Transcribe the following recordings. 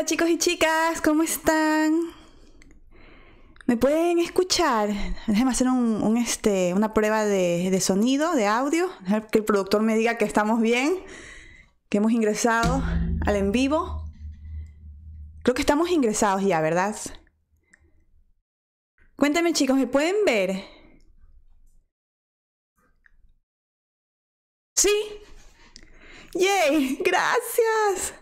Hola chicos y chicas, ¿cómo están? ¿Me pueden escuchar? Déjenme hacer un, este, una prueba de, sonido, de audio, a que el productor me diga que estamos bien, que hemos ingresado al en vivo. Creo que estamos ingresados ya, ¿verdad? Cuéntame chicos, ¿me pueden ver? Sí. ¡Yay! Gracias.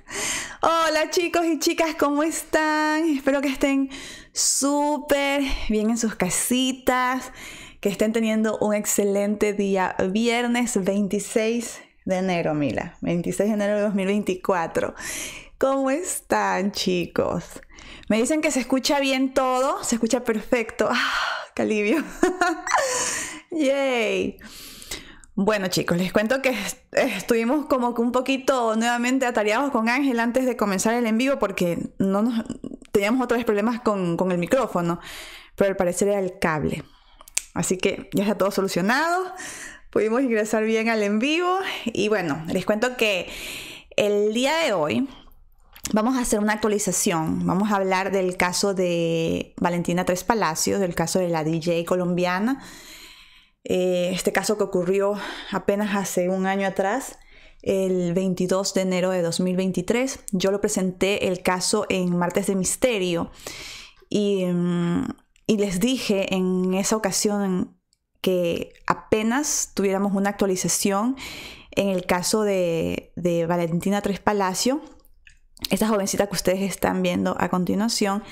Hola chicos y chicas, ¿cómo están? Espero que estén súper bien en sus casitas, que estén teniendo un excelente día. Viernes 26 de enero, Mila, 26 de enero de 2024. ¿Cómo están chicos? Me dicen que se escucha bien todo, se escucha perfecto. ¡Ah, ¡Qué alivio! ¡Yay! Bueno chicos, les cuento que estuvimos como que un poquito nuevamente atareados con Ángel antes de comenzar el en vivo porque no teníamos otros problemas con, con el micrófono, pero al parecer era el cable. Así que ya está todo solucionado, pudimos ingresar bien al en vivo y bueno, les cuento que el día de hoy Vamos a hacer una actualización. Vamos a hablar del caso de Valentina Tres Palacios, del caso de la DJ colombiana eh, este caso que ocurrió apenas hace un año atrás, el 22 de enero de 2023. Yo lo presenté el caso en Martes de Misterio mm, y, les dije en esa ocasión que apenas tuviéramos una actualización en el caso de, de Valentina Tres Palacio, esta jovencita que ustedes están viendo a continuación,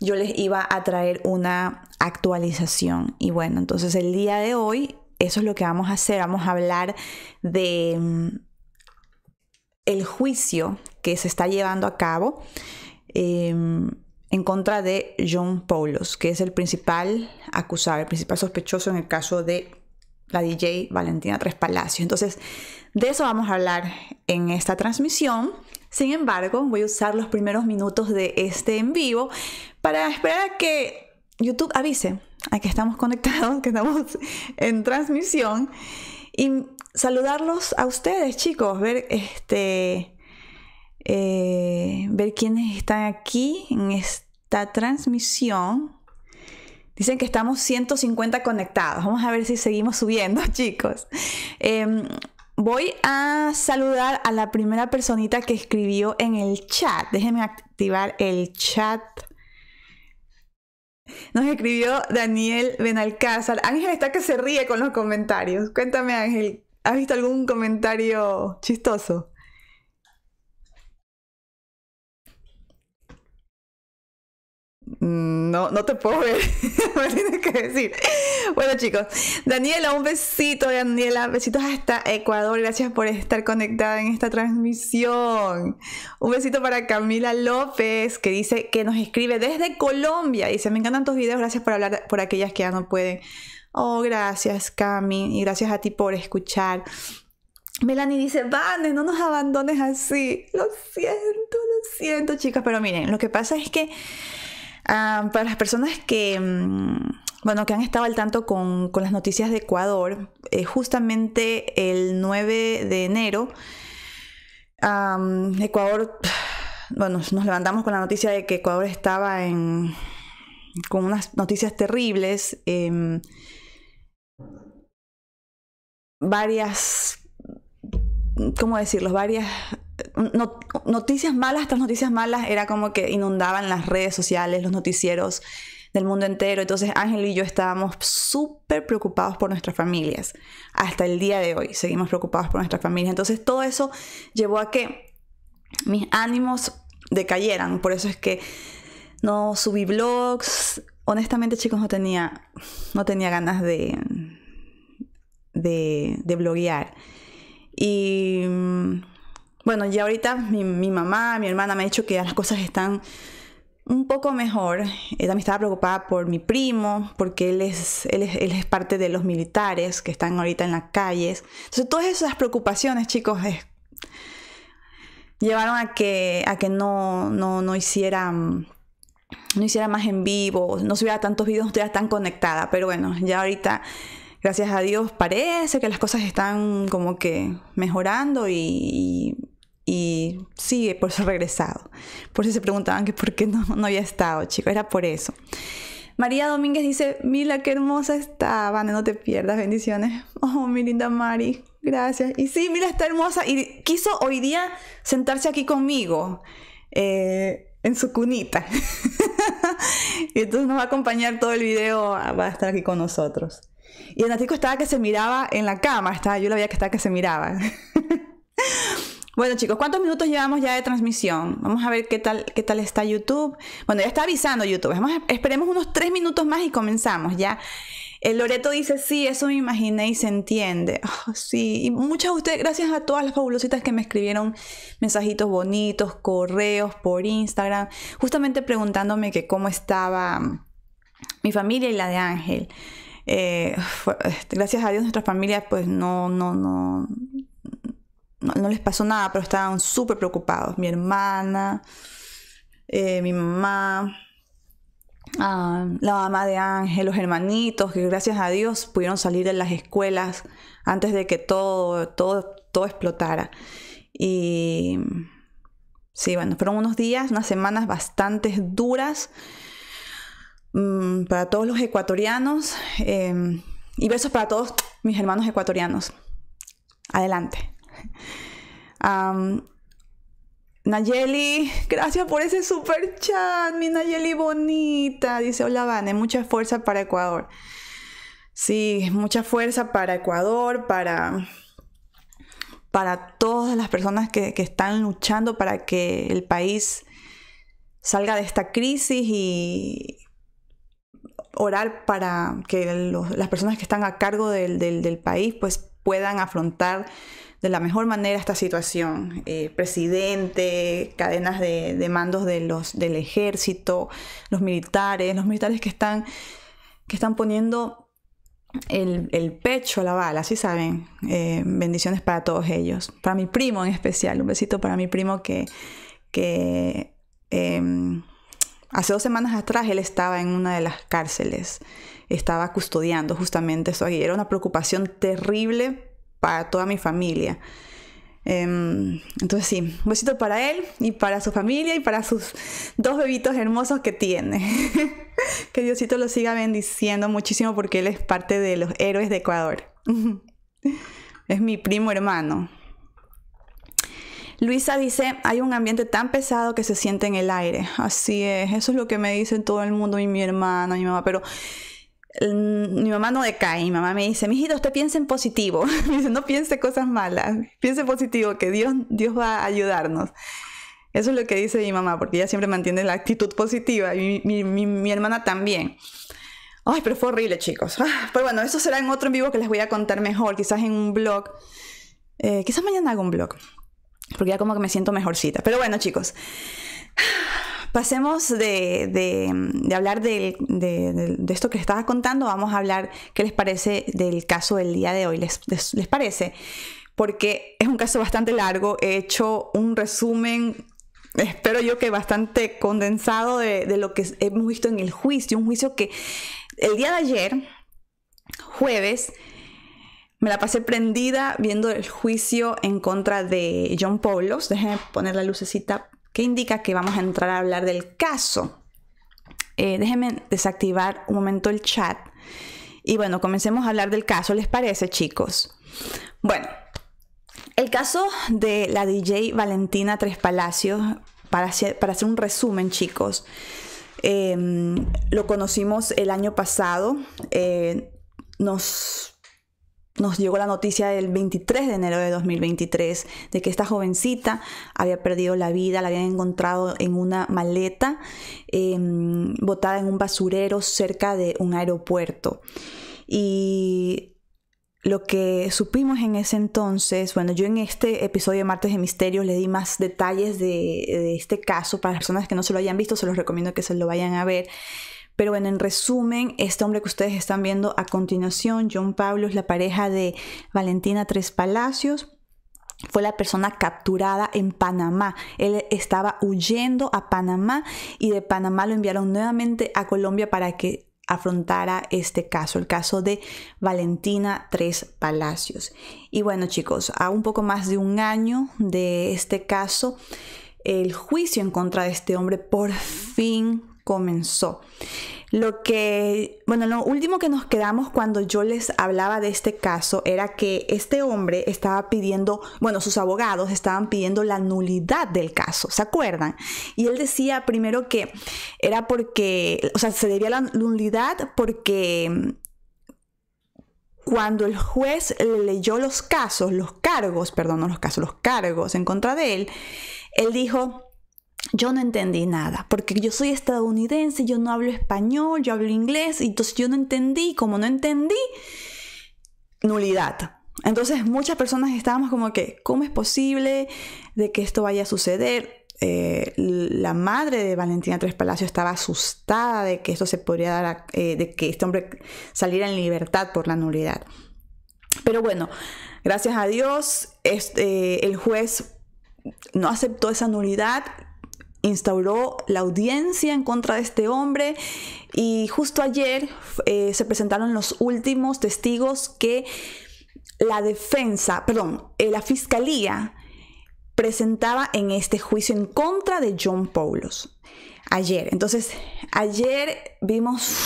yo les iba a traer una actualización. Y bueno, entonces el día de hoy eso es lo que vamos a hacer. Vamos a hablar de mm, el juicio que se está llevando a cabo em, en contra de John Paulos, que es el principal acusado, el principal sospechoso en el caso de la DJ Valentina Tres Palacios. Entonces, de eso vamos a hablar en esta transmisión. Sin embargo, voy a usar los primeros minutos de este en vivo para esperar a que YouTube avise a que estamos conectados, que estamos en transmisión y saludarlos a ustedes, chicos, ver este eh, ver quiénes están aquí en esta transmisión. Dicen que estamos 150 conectados. Vamos a ver si seguimos subiendo, chicos. Em, voy a saludar a la primera personita que escribió en el chat. Déjenme activar el chat nos escribió Daniel Benalcázar. Ángel está que se ríe con los comentarios. Cuéntame, Ángel, ¿has visto algún comentario chistoso? Mm, no, no te puedo ver. Me tienes que decir. Bueno, chicos. Daniela, un besito, Daniela. Besitos hasta Ecuador. Gracias por estar conectada en esta transmisión. Un besito para Camila López, que dice que nos escribe desde Colombia. Dice, me encantan tus videos. Gracias por hablar por aquellas que ya no pueden. Oh, gracias, Cami. Y gracias a ti por escuchar. Melanie dice, Vane no nos abandones así. Lo siento, lo siento, chicas. Pero miren, lo que pasa es que Ah, para las personas que, mm, bueno, que han estado al tanto con, las noticias de Ecuador, eh, justamente el 9 de enero, Ecuador, bueno, nos levantamos con la noticia de que Ecuador estaba en, con unas noticias terribles. Em, varias, ¿cómo decirlo? Varias noticias malas estas noticias malas era como que inundaban las redes sociales, los noticieros del mundo entero. Entonces Ángel y yo estábamos súper preocupados por nuestras familias. Hasta el día de hoy seguimos preocupados por nuestras familias. Entonces todo eso llevó a que mis ánimos decayeran. Por eso es que no subí blogs. Honestamente chicos no tenía, no tenía ganas de, de, de bloguear. Y mm, bueno, ya ahorita mi, mamá, mi hermana me ha dicho que las cosas están un poco mejor. Ella eh, me estaba preocupada por mi primo, porque él es, es, parte de los militares que están ahorita en las calles. Entonces, todas esas preocupaciones, chicos, es, llevaron a que, a que no, no, hiciera mm, no hiciera más en vivo, no subiera tantos videos, no estuviera tan conectada, pero bueno, ya ahorita gracias a Dios parece que las cosas están como que mejorando y y sí, por eso regresado. Por si se preguntaban que por qué no, había estado, chico era por eso. María Domínguez dice, mira qué hermosa está, no te pierdas, bendiciones. Oh, mi linda Mari, gracias. Y sí, Mila está hermosa y quiso hoy día sentarse aquí conmigo. Eh, en su cunita. y entonces nos va a acompañar todo el video, va a estar aquí con nosotros. Y el Natico estaba que se miraba en la cama, está yo la veía que estaba que se miraba. Bueno, chicos, ¿cuántos minutos llevamos ya de transmisión? Vamos a ver qué tal, qué tal está YouTube. Bueno, ya está avisando YouTube. esperemos unos tres minutos más y comenzamos ya. El Loreto dice, sí, eso me imaginé y se entiende. Ah, sí, y muchas ustedes, gracias a todas las fabulositas que me escribieron mensajitos bonitos, correos por Instagram, justamente preguntándome cómo estaba mi familia y la de Ángel. Eh, este, gracias a Dios nuestra familia pues no, no, no, no, les pasó nada, pero estaban súper preocupados. Mi hermana, eh, mi mamá, ah, la mamá de Ángel, los hermanitos, que gracias a Dios pudieron salir de las escuelas antes de que todo, todo, todo explotara. Y sí, bueno, fueron unos días, unas semanas bastante duras mm, para todos los ecuatorianos eh, y besos para todos mis hermanos ecuatorianos. Adelante. Nayeli, gracias por ese super chat, mi Nayeli bonita. Dice, hola Vane, mucha fuerza para Ecuador. Sí, mucha fuerza para Ecuador, para, para todas las personas que, están luchando para que el país salga de esta crisis y orar para que las personas que están a cargo del, país pues puedan afrontar de la mejor manera esta situación. Eh, presidente, cadenas de, mandos de los, del ejército, los militares, los militares que están, que están poniendo el, pecho a la bala, Así saben? Eh, bendiciones para todos ellos. Para mi primo en especial, un besito para mi primo que... que em, Hace dos semanas atrás él estaba en una de las cárceles, estaba custodiando justamente eso. era una preocupación terrible para toda mi familia. Em, entonces sí, un besito para él y para su familia y para sus dos bebitos hermosos que tiene. que Diosito lo siga bendiciendo muchísimo porque él es parte de los héroes de Ecuador. es mi primo hermano. Luisa dice, hay un ambiente tan pesado que se siente en el aire. Así es, eso es lo que me dicen todo el mundo y mi hermana, y mi mamá, pero mi mamá no decae, mi mamá me dice, mijito, usted piense en positivo, dice, no piense cosas malas, piense positivo, que Dios, Dios va a ayudarnos. Eso es lo que dice mi mamá, porque ella siempre mantiene la actitud positiva y mi, hermana también. Ay, pero fue horrible, chicos. Ah, pero bueno, eso será en otro en vivo que les voy a contar mejor, quizás en un blog. Eh, quizás mañana hago un blog, porque ya como que me siento mejorcita. Pero bueno, chicos. Pasemos de, hablar de, esto que estaba contando, vamos a hablar qué les parece del caso del día de hoy. ¿Les, parece? Porque es un caso bastante largo, he hecho un resumen espero yo que bastante condensado de, lo que hemos visto en el juicio, un juicio que el día de ayer, jueves, me la pasé prendida viendo el juicio en contra de John Paulos. Déjenme poner la lucecita que indica que vamos a entrar a hablar del caso. Eh, déjenme desactivar un momento el chat. Y bueno, comencemos a hablar del caso, ¿les parece chicos? Bueno, el caso de la DJ Valentina Tres Palacios, para hacer, para hacer un resumen chicos, eh, lo conocimos el año pasado, eh, nos nos llegó la noticia del 23 de enero de 2023 de que esta jovencita había perdido la vida, la habían encontrado en una maleta em, botada en un basurero cerca de un aeropuerto. Y lo que supimos en ese entonces, bueno, yo en este episodio de Martes de Misterios le di más detalles de, de este caso para las personas que no se lo hayan visto, se los recomiendo que se lo vayan a ver. Pero bueno, en resumen, este hombre que ustedes están viendo a continuación, John Pablo, es la pareja de Valentina Tres Palacios fue la persona capturada en Panamá. Él estaba huyendo a Panamá y de Panamá lo enviaron nuevamente a Colombia para que afrontara este caso, el caso de Valentina Tres Palacios. Y bueno chicos, a un poco más de un año de este caso, el juicio en contra de este hombre por fin comenzó. Lo que, bueno, lo último que nos quedamos cuando yo les hablaba de este caso era que este hombre estaba pidiendo, bueno, sus abogados estaban pidiendo la nulidad del caso, ¿se acuerdan? Y él decía primero que era porque, o sea, se debía la nulidad porque mm, cuando el juez leyó los casos, los cargos, perdón, no los casos, los cargos en contra de él, él dijo, yo no entendí nada, porque yo soy estadounidense, yo no hablo español, yo hablo inglés, y entonces yo no entendí, como no entendí, nulidad. Entonces muchas personas estábamos como que, ¿cómo es posible de que esto vaya a suceder? Eh, la madre de Valentina Tres Palacios... estaba asustada de que esto se podría dar, eh, de que este hombre saliera en libertad por la nulidad. Pero bueno, gracias a Dios, este, el juez no aceptó esa nulidad instauró la audiencia en contra de este hombre y justo ayer eh, se presentaron los últimos testigos que la defensa, perdón, eh, la fiscalía presentaba en este juicio en contra de John Paulos. Ayer, entonces, ayer vimos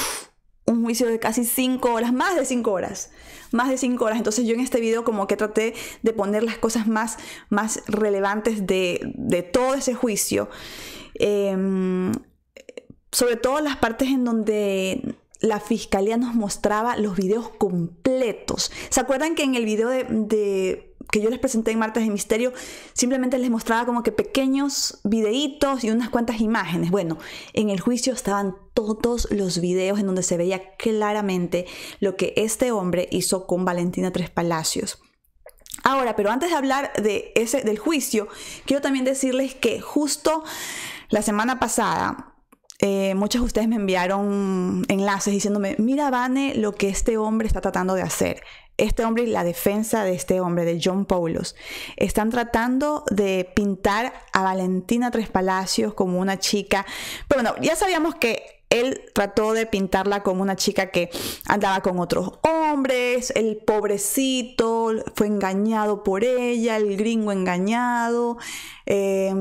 un juicio de casi cinco horas, más de cinco horas más de 5 horas. Entonces yo en este video como que traté de poner las cosas más, más relevantes de, de todo ese juicio. Em, sobre todo las partes en donde la fiscalía nos mostraba los videos completos. ¿Se acuerdan que en el video de que yo les presenté en Martes de Misterio, simplemente les mostraba como que pequeños videitos y unas cuantas imágenes. Bueno, en el juicio estaban todos los videos en donde se veía claramente lo que este hombre hizo con Valentina Tres Palacios. Ahora, pero antes de hablar de ese, del juicio, quiero también decirles que justo la semana pasada eh, muchos de ustedes me enviaron enlaces diciéndome, mira, Vane, lo que este hombre está tratando de hacer este hombre y la defensa de este hombre, de John Paulos. Están tratando de pintar a Valentina Tres Palacios como una chica, pero bueno, ya sabíamos que él trató de pintarla como una chica que andaba con otros hombres, el pobrecito fue engañado por ella, el gringo engañado, eh,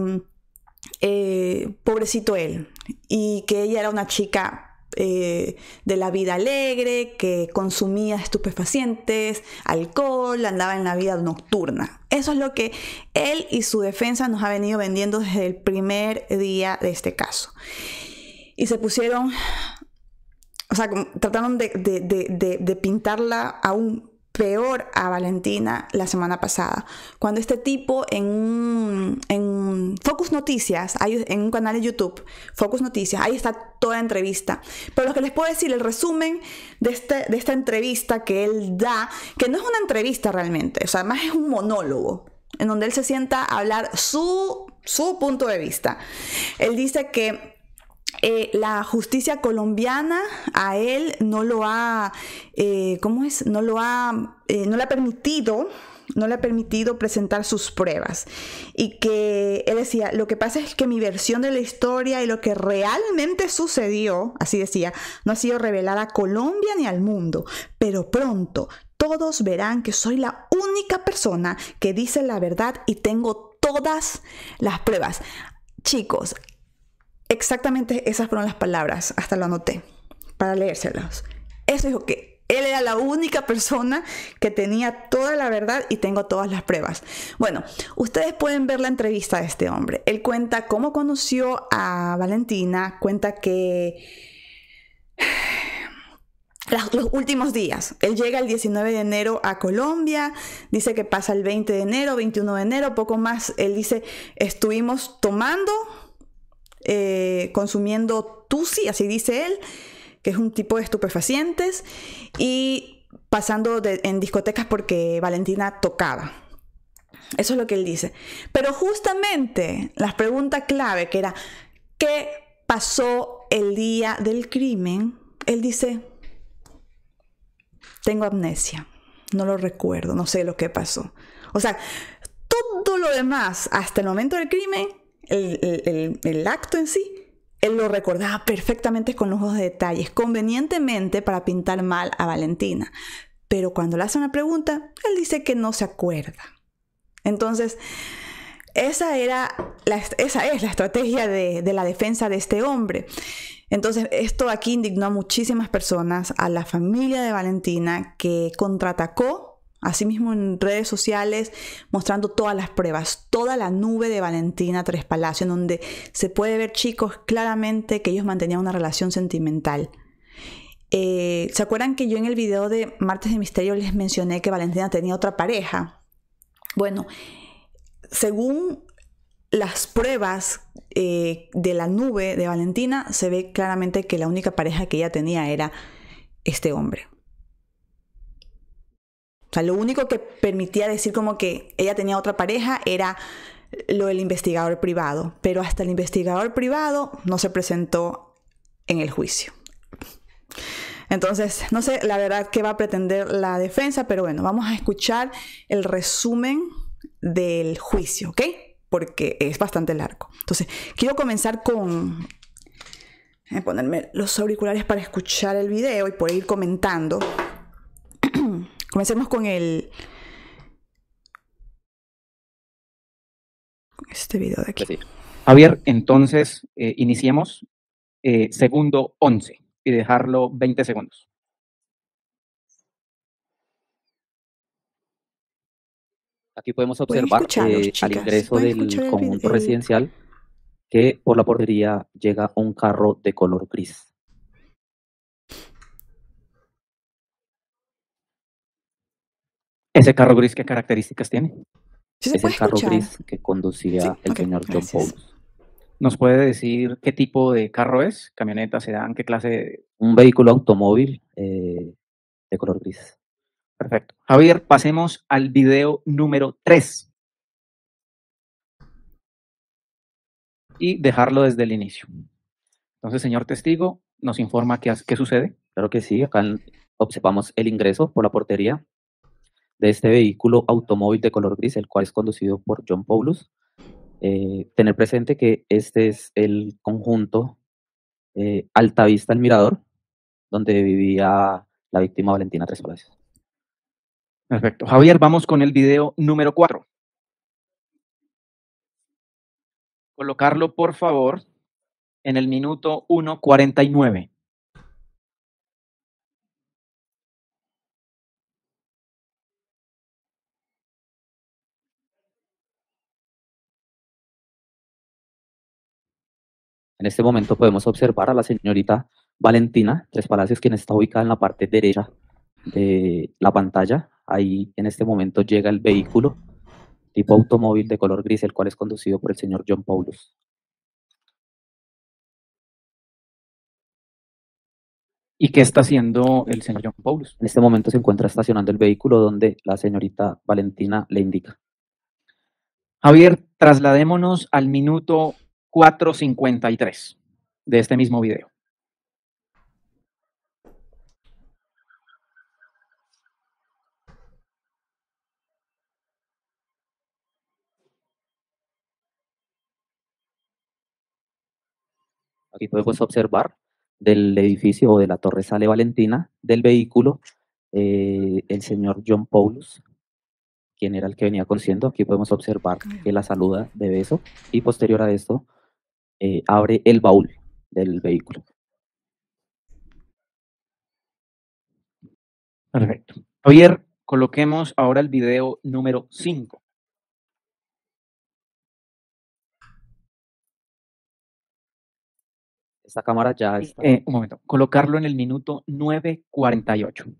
eh, pobrecito él, y que ella era una chica eh, de la vida alegre, que consumía estupefacientes, alcohol, andaba en la vida nocturna. Eso es lo que él y su defensa nos ha venido vendiendo desde el primer día de este caso. Y se pusieron, o sea, trataron de, pintarla a de pintarla aún peor a Valentina la semana pasada, cuando este tipo en, un, en Focus Noticias, en un canal de YouTube, Focus Noticias, ahí está toda la entrevista. Pero lo que les puedo decir, el resumen este, de, esta entrevista que él da, que no es una entrevista realmente, o sea, más es un monólogo, en donde él se sienta a hablar su, su punto de vista. Él dice que eh, la justicia colombiana a él no lo ha, eh, es? No lo ha, eh, no le ha permitido no le ha permitido presentar sus pruebas. Y que él decía, lo que pasa es que mi versión de la historia y lo que realmente sucedió, así decía, no ha sido revelada a Colombia ni al mundo, pero pronto todos verán que soy la única persona que dice la verdad y tengo todas las pruebas. Chicos, Exactamente esas fueron las palabras, hasta lo anoté, para leérselas. Eso dijo que él era la única persona que tenía toda la verdad y tengo todas las pruebas. Bueno, ustedes pueden ver la entrevista de este hombre. Él cuenta cómo conoció a Valentina, cuenta que los últimos días. Él llega el 19 de enero a Colombia, dice que pasa el 20 de enero, 21 de enero, poco más. Él dice, estuvimos tomando, eh, consumiendo TUSI, así dice él, que es un tipo de estupefacientes, y pasando en discotecas porque Valentina tocaba. Eso es lo que él dice. Pero justamente la pregunta clave, que era, ¿qué pasó el día del crimen? Él dice, tengo amnesia, no lo recuerdo, no sé lo que pasó. O sea, todo lo demás hasta el momento del crimen el, acto en sí, él lo recordaba perfectamente con los de detalles, convenientemente para pintar mal a Valentina. Pero cuando le hace una pregunta, él dice que no se acuerda. Entonces, esa, era la, esa es la estrategia de, de, la defensa de este hombre. Entonces, esto aquí indignó a muchísimas personas, a la familia de Valentina, que contraatacó Asimismo en redes sociales mostrando todas las pruebas, toda la nube de Valentina Tres palacios en donde se puede ver chicos claramente que ellos mantenían una relación sentimental. Eh, ¿Se acuerdan que yo en el video de Martes de Misterio les mencioné que Valentina tenía otra pareja? Bueno, según las pruebas eh, de la nube de Valentina, se ve claramente que la única pareja que ella tenía era este hombre lo único que permitía decir como que ella tenía otra pareja era lo del investigador privado, pero hasta el investigador privado no se presentó en el juicio. Entonces, no sé la verdad qué va a pretender la defensa, pero bueno, vamos a escuchar el resumen del juicio, ¿ok? Porque es bastante largo. Entonces, quiero comenzar con ponerme los auriculares para escuchar el video y por ir comentando Comencemos con el... este video de aquí. Pues Javier, entonces eh, iniciemos eh, segundo 11 y dejarlo 20 segundos. Aquí podemos observar eh, al ingreso del conjunto residencial que por la portería llega un carro de color gris. Ese carro gris, ¿qué características tiene? es carro gris que conducía el señor John Paul. ¿Nos puede decir qué tipo de carro es? ¿Camioneta, dan? qué clase? Un vehículo automóvil eh, de color gris. Perfecto. Javier, pasemos al video número 3. Y dejarlo desde el inicio. Entonces, señor testigo, nos informa qué sucede. Claro que sí, acá observamos el ingreso por la portería de este vehículo automóvil de color gris, el cual es conducido por John Paulus. Eh, tener presente que este es el conjunto eh, Altavista al Mirador, donde vivía la víctima Valentina Tres Palacios. Perfecto. Javier, vamos con el video número 4. Colocarlo, por favor, en el minuto 1.49. En este momento podemos observar a la señorita Valentina Tres Palacios, quien está ubicada en la parte derecha de la pantalla. Ahí en este momento llega el vehículo tipo automóvil de color gris, el cual es conducido por el señor John Paulus. ¿Y qué está haciendo el señor John Paulus? En este momento se encuentra estacionando el vehículo donde la señorita Valentina le indica. Javier, trasladémonos al minuto 4.53 de este mismo video. Aquí podemos pues observar del edificio o de la torre Sale Valentina del vehículo eh, el señor John Paulus, quien era el que venía conduciendo. Aquí podemos observar que la saluda de beso y posterior a esto eh, abre el baúl del vehículo. Perfecto. Javier, coloquemos ahora el video número 5. Esta cámara ya está. Eh, un momento. Colocarlo en el minuto 9.48.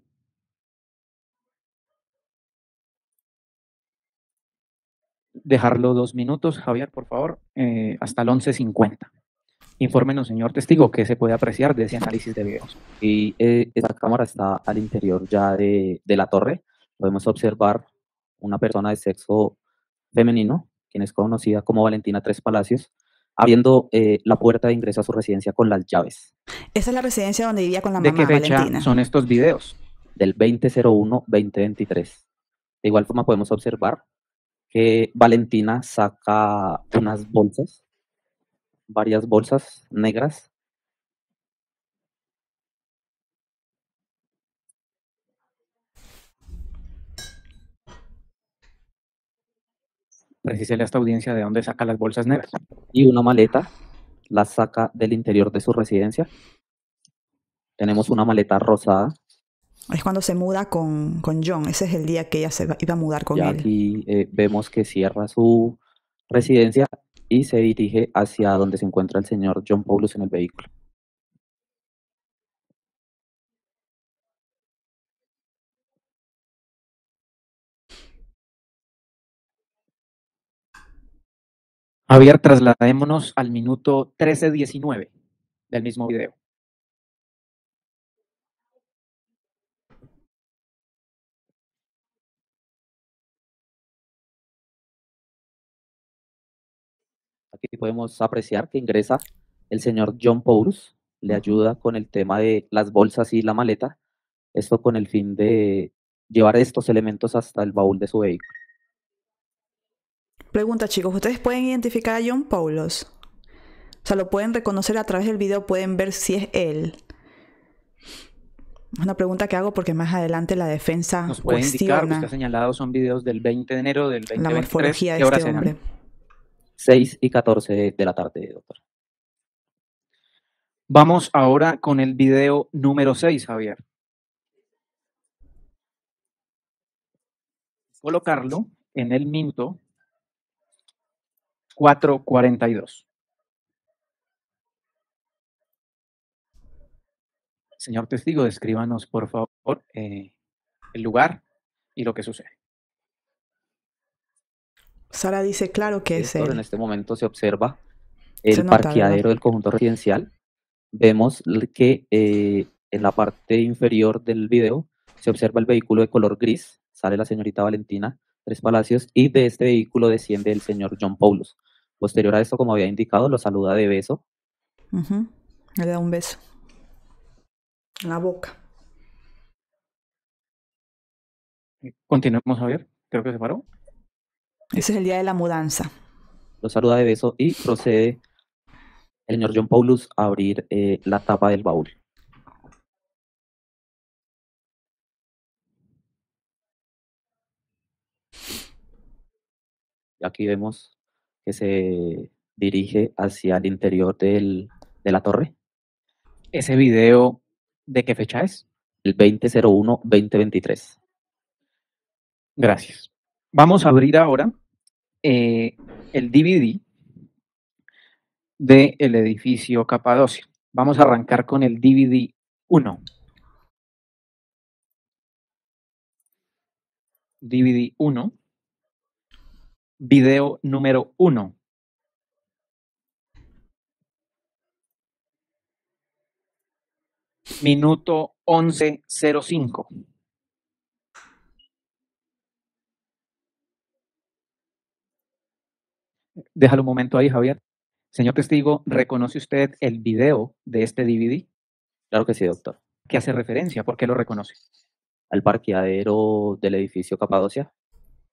dejarlo dos minutos, Javier, por favor, eh, hasta el 11.50. Infórmenos, señor testigo, qué se puede apreciar de ese análisis de videos. Y eh, esta cámara está al interior ya de, la torre. Podemos observar una persona de sexo femenino, quien es conocida como Valentina Tres Palacios, abriendo eh, la puerta de ingreso a su residencia con las llaves. Esa es la residencia donde vivía con la mamá ¿De qué Valentina? son estos videos? Del 2001-2023. De igual forma podemos observar que Valentina saca unas bolsas, varias bolsas negras. Precisele pues a esta audiencia de dónde saca las bolsas negras. Y una maleta la saca del interior de su residencia. Tenemos una maleta rosada es cuando se muda con, con, John. Ese es el día que ella se iba a mudar con él. Aquí eh, vemos que cierra su residencia y se dirige hacia donde se encuentra el señor John Paulus en el vehículo. Javier, trasladémonos al minuto 13.19 del mismo video. podemos apreciar que ingresa el señor John Paulus, le ayuda con el tema de las bolsas y la maleta, esto con el fin de llevar estos elementos hasta el baúl de su vehículo. Pregunta chicos, ¿ustedes pueden identificar a John Paulos? O sea, lo pueden reconocer a través del video, pueden ver si es él. Una pregunta que hago porque más adelante la defensa nos puede indicar, Que ha señalado, son videos del 20 de enero del La morfología de este hombre. 6 y 14 de la tarde, doctor. Vamos ahora con el video número 6, Javier. Colocarlo en el minuto 442. Señor testigo, descríbanos por favor eh, el lugar y lo que sucede. Sara dice, claro que es él. En este momento se observa el parqueadero del conjunto residencial. Vemos que eh, en la parte inferior del video se observa el vehículo de color gris. Sale la señorita Valentina Tres Palacios y de este vehículo desciende el señor John Paulus. Posterior a esto, como había indicado, lo saluda de beso. Le da un beso. En la boca. continuamos a ver. Creo que se paró. Ese es el día de la mudanza. Lo saluda de beso y procede el señor John Paulus a abrir eh, la tapa del baúl. Y Aquí vemos que se dirige hacia el interior de la torre. ¿Ese video de qué fecha es? El 2001-2023. Gracias. Vamos a abrir ahora eh, el DVD del de edificio Capadocio. Vamos a arrancar con el DVD 1. DVD 1. Video número 1. Minuto 11.05. Déjalo un momento ahí, Javier. Señor testigo, ¿reconoce usted el video de este DVD? Claro que sí, doctor. ¿Qué hace referencia? ¿Por qué lo reconoce? Al parqueadero del edificio Capadocia,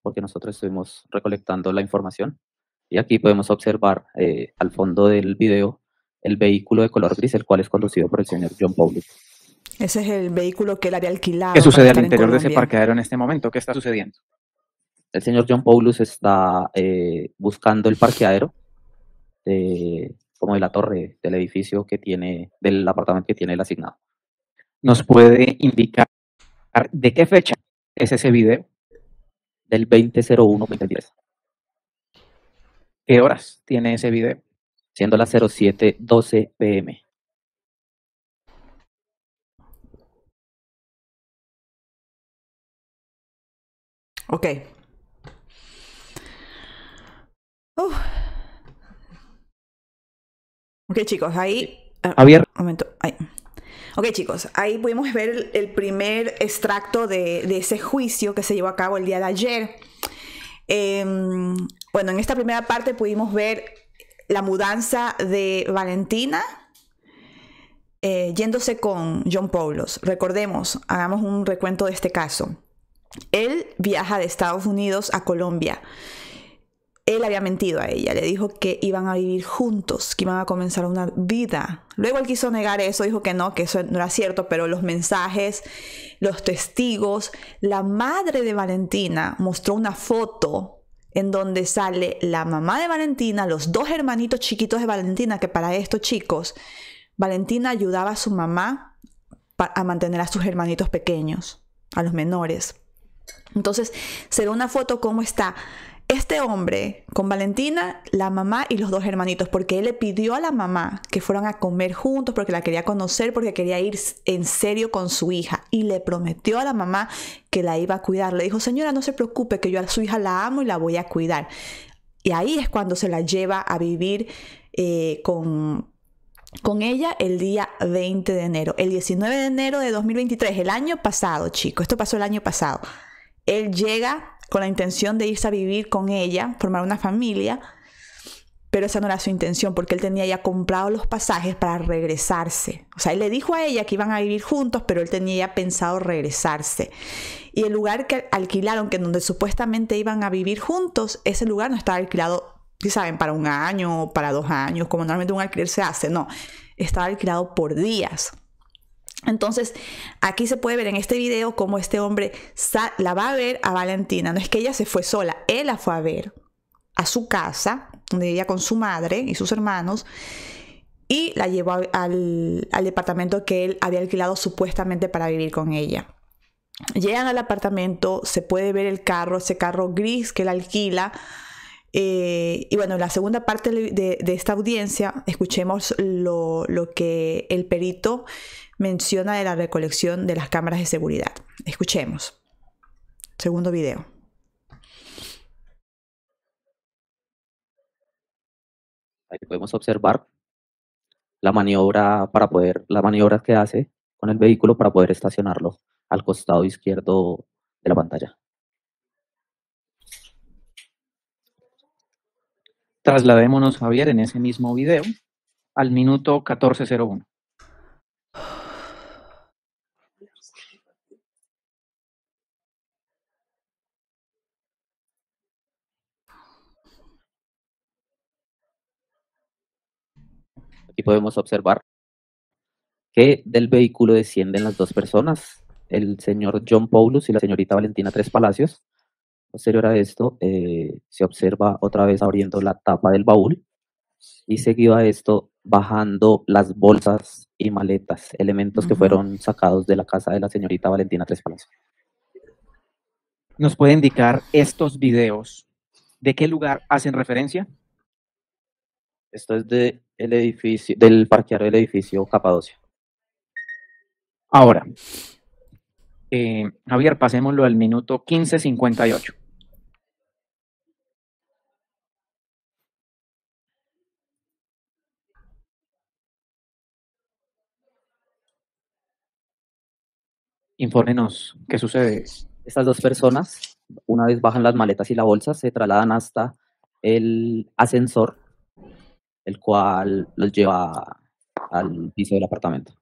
porque nosotros estuvimos recolectando la información. Y aquí podemos observar eh, al fondo del video el vehículo de color gris, el cual es conducido por el señor John Paulus. Ese es el vehículo que él había alquilado. ¿Qué sucede al interior de ese parqueadero en este momento? ¿Qué está sucediendo? el señor John Paulus está eh, buscando el parqueadero como de la torre del edificio que tiene, del apartamento que tiene el asignado. ¿Nos puede indicar de qué fecha es ese video? Del 2001 2010 ¿Qué horas tiene ese video? Siendo las 07.12 pm. Ok, Ok, chicos, ahí. Ah, Javier. momento. Ok, chicos, ahí pudimos ver el, primer extracto de, ese juicio que se llevó a cabo el día de ayer. Em, bueno, en esta primera parte pudimos ver la mudanza de Valentina eh, yéndose con John Paulos. Recordemos, hagamos un recuento de este caso. Él viaja de Estados Unidos a Colombia él había mentido a ella, le dijo que iban a vivir juntos, que iban a comenzar una vida. Luego él quiso negar eso, dijo que no, que eso no era cierto, pero los mensajes, los testigos, la madre de Valentina mostró una foto en donde sale la mamá de Valentina, los dos hermanitos chiquitos de Valentina, que para estos chicos, Valentina ayudaba a su mamá a mantener a sus hermanitos pequeños, a los menores. Entonces se ve una foto como está este hombre con Valentina, la mamá y los dos hermanitos, porque él le pidió a la mamá que fueran a comer juntos, porque la quería conocer, porque quería ir en serio con su hija. Y le prometió a la mamá que la iba a cuidar. Le dijo, señora, no se preocupe, que yo a su hija la amo y la voy a cuidar. Y ahí es cuando se la lleva a vivir eh, con, con ella el día 20 de enero. El 19 de enero de 2023, el año pasado, chico. Esto pasó el año pasado. Él llega con la intención de irse a vivir con ella, formar una familia, pero esa no era su intención porque él tenía ya comprado los pasajes para regresarse. O sea, él le dijo a ella que iban a vivir juntos, pero él tenía ya pensado regresarse. Y el lugar que alquilaron, que donde supuestamente iban a vivir juntos, ese lugar no estaba alquilado, ¿sí saben, para un año o para dos años, como normalmente un alquiler se hace, no, estaba alquilado por días. Entonces, aquí se puede ver en este video cómo este hombre la va a ver a Valentina. No es que ella se fue sola, él la fue a ver a su casa, donde vivía con su madre y sus hermanos, y la llevó al, departamento que él había alquilado supuestamente para vivir con ella. Llegan al apartamento, se puede ver el carro, ese carro gris que él alquila. Eh, y bueno, en la segunda parte de, esta audiencia escuchemos lo, lo que el perito menciona de la recolección de las cámaras de seguridad. Escuchemos. Segundo video. Ahí podemos observar la maniobra para poder, la maniobra que hace con el vehículo para poder estacionarlo al costado izquierdo de la pantalla. Trasladémonos, Javier, en ese mismo video al minuto 14.01. podemos observar que del vehículo descienden las dos personas, el señor John Paulus y la señorita Valentina Tres Palacios. Posterior a esto, eh, se observa otra vez abriendo la tapa del baúl y seguido a esto bajando las bolsas y maletas, elementos que fueron sacados de la casa de la señorita Valentina Tres Palacios. ¿Nos puede indicar estos videos de qué lugar hacen referencia? Esto es de el edificio, del parquear del edificio Capadocia. Ahora, eh, Javier, pasémoslo al minuto 15.58. Infórmenos qué sucede. Estas dos personas, una vez bajan las maletas y la bolsa, se trasladan hasta el ascensor el cual los lleva al piso del apartamento.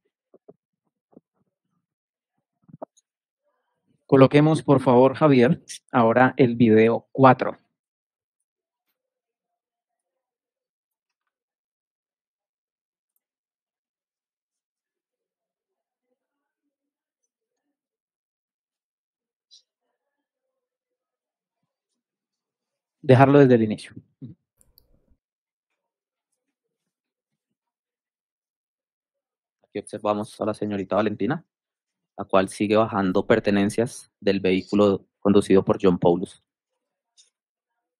Coloquemos, por favor, Javier, ahora el video 4. Dejarlo desde el inicio. Aquí observamos a la señorita Valentina, la cual sigue bajando pertenencias del vehículo conducido por John Paulus.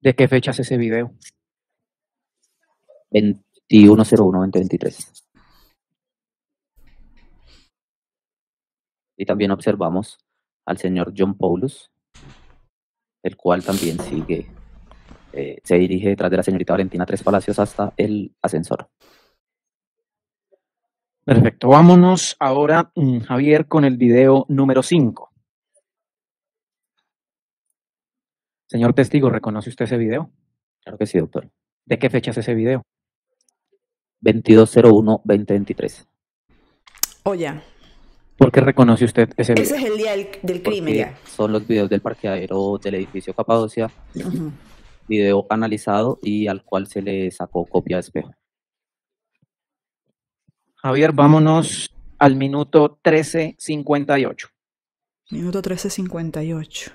¿De qué fecha hace ese video? 2101-2023. Y también observamos al señor John Paulus, el cual también sigue, eh, se dirige detrás de la señorita Valentina Tres Palacios hasta el ascensor. Perfecto, vámonos ahora, mm, Javier, con el video número 5. Señor testigo, ¿reconoce usted ese video? Claro que sí, doctor. ¿De qué fecha es ese video? 2201-2023. Oh, ya. ¿Por qué reconoce usted ese video? Ese es el día del, crimen, ya. Son los videos del parqueadero del edificio Capadocia, video analizado y al cual se le sacó copia de espejo. Javier, vámonos al minuto 13.58. Minuto 13.58.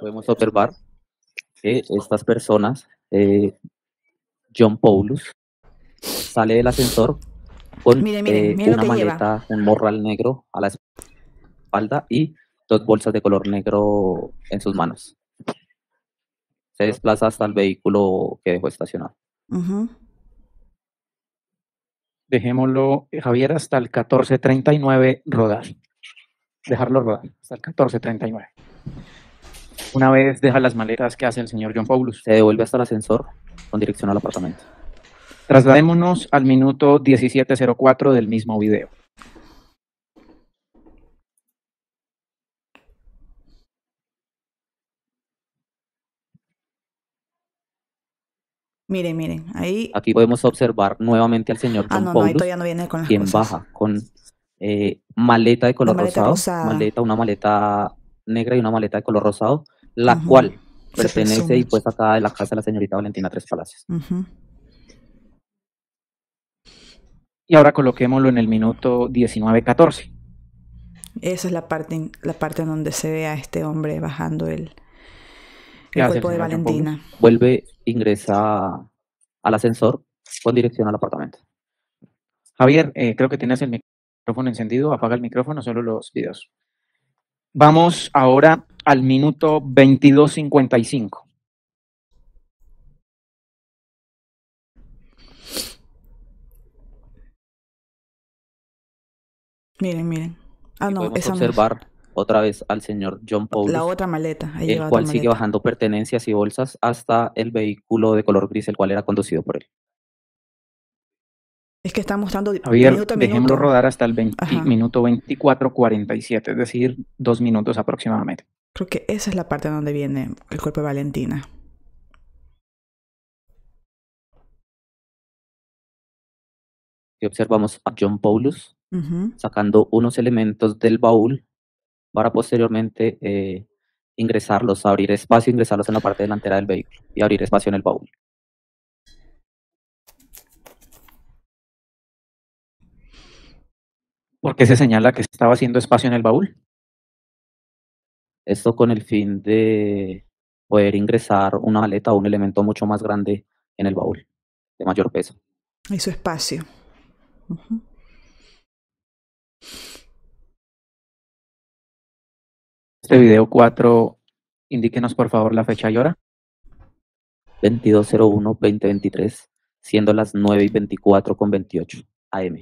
Podemos observar que estas personas, eh, John Paulus, sale del ascensor con eh, una maleta, un morral negro a la espalda y dos bolsas de color negro en sus manos. Se desplaza hasta el vehículo que dejó estacionado. Dejémoslo, Javier, hasta el 1439 rodar. Dejarlo rodar hasta el 1439. Una vez deja las maletas que hace el señor John Paulus. Se devuelve hasta el ascensor con dirección al apartamento. Trasladémonos al minuto 1704 del mismo video. Miren, miren, ahí. Aquí podemos observar nuevamente al señor ah, John no, viene con quien baja con eh, maleta de color rosado, maleta, una maleta negra y una maleta de color rosado, la cual pertenece y fue pues acá de la casa de la señorita Valentina Tres Palacios. Y ahora coloquémoslo en el minuto 19.14. Esa es la parte, la parte en donde se ve a este hombre bajando el, el cuerpo de Valentina. Vuelve, ingresa al ascensor con dirección al apartamento. Javier, eh, creo que tienes el micrófono encendido. Apaga el micrófono, solo los videos. Vamos ahora al minuto 22.55. Miren, miren. Ah, no, es observar otra vez al señor John Paulus. La otra maleta. el cual sigue bajando pertenencias y bolsas hasta el vehículo de color gris, el cual era conducido por él. Es que está mostrando. Javier, dejémoslo rodar hasta el minuto 24.47, es decir, dos minutos aproximadamente. Creo que esa es la parte donde viene el cuerpo de Valentina. Y observamos a John Paulus sacando unos elementos del baúl para posteriormente eh, ingresarlos, abrir espacio, ingresarlos en la parte delantera del vehículo y abrir espacio en el baúl. ¿Por qué se señala que estaba haciendo espacio en el baúl? Esto con el fin de poder ingresar una aleta o un elemento mucho más grande en el baúl, de mayor peso. Y espacio. Este video 4, indíquenos por favor la fecha y hora. 2201-2023, siendo las 9 y 24 con 28 AM.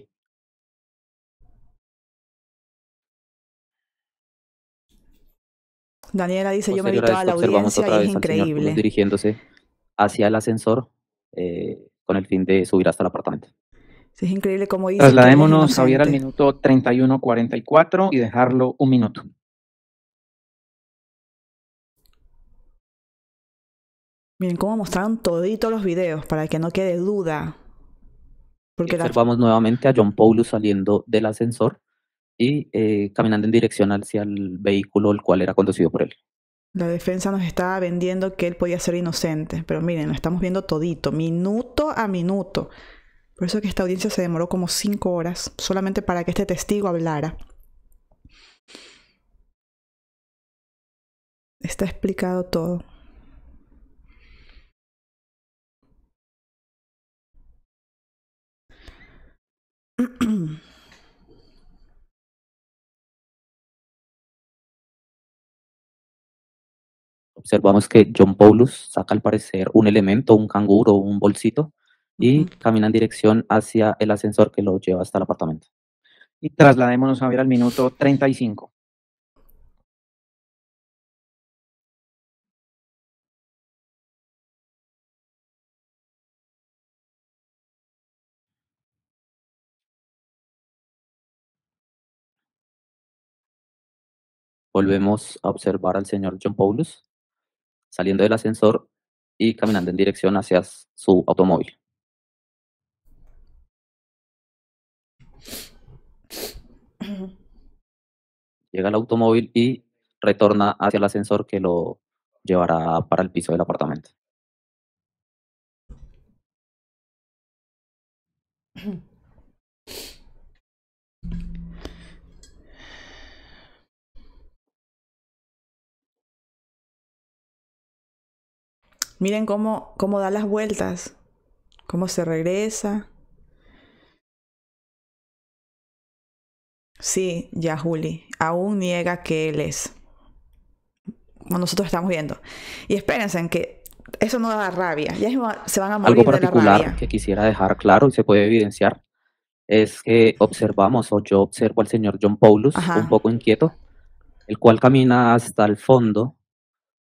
Daniela dice, yo me vi toda la audiencia otra y es increíble. dirigiéndose hacia el ascensor eh, con el fin de subir hasta el apartamento. es increíble cómo. dice. Trasladémonos Javier al minuto 31.44 y dejarlo un minuto. Miren cómo mostraron todito los videos para que no quede duda. observamos nuevamente a John Paulus saliendo del ascensor y eh, caminando en dirección hacia el vehículo el cual era conducido por él. La defensa nos estaba vendiendo que él podía ser inocente, pero miren, lo estamos viendo todito, minuto a minuto. Por eso que esta audiencia se demoró como cinco horas, solamente para que este testigo hablara. Está explicado todo. Observamos que John Paulus saca al parecer un elemento, un canguro, un bolsito, y camina en dirección hacia el ascensor que lo lleva hasta el apartamento. Y trasladémonos a ver al minuto 35. Volvemos a observar al señor John Paulus saliendo del ascensor y caminando en dirección hacia su automóvil. Llega el automóvil y retorna hacia el ascensor que lo llevará para el piso del apartamento. Miren cómo, cómo da las vueltas, cómo se regresa. Sí, ya Juli, aún niega que él es. Como nosotros estamos viendo. Y espérense en que eso no da rabia, se van a morir Algo particular que quisiera dejar claro y se puede evidenciar es que observamos, o yo observo al señor John Paulus, un poco inquieto, el cual camina hasta el fondo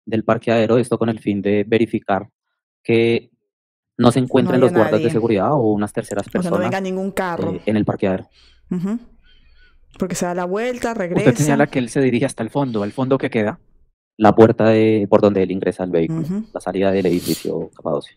del parqueadero, esto con el fin de verificar que no se encuentren los guardas de seguridad o unas terceras personas. venga ningún carro. Eh, en el parqueadero. Porque se da la vuelta, regresa. Usted señala que él se dirige hasta el fondo, al fondo que queda. La puerta de, por donde él ingresa al vehículo, la salida del edificio Capadocio.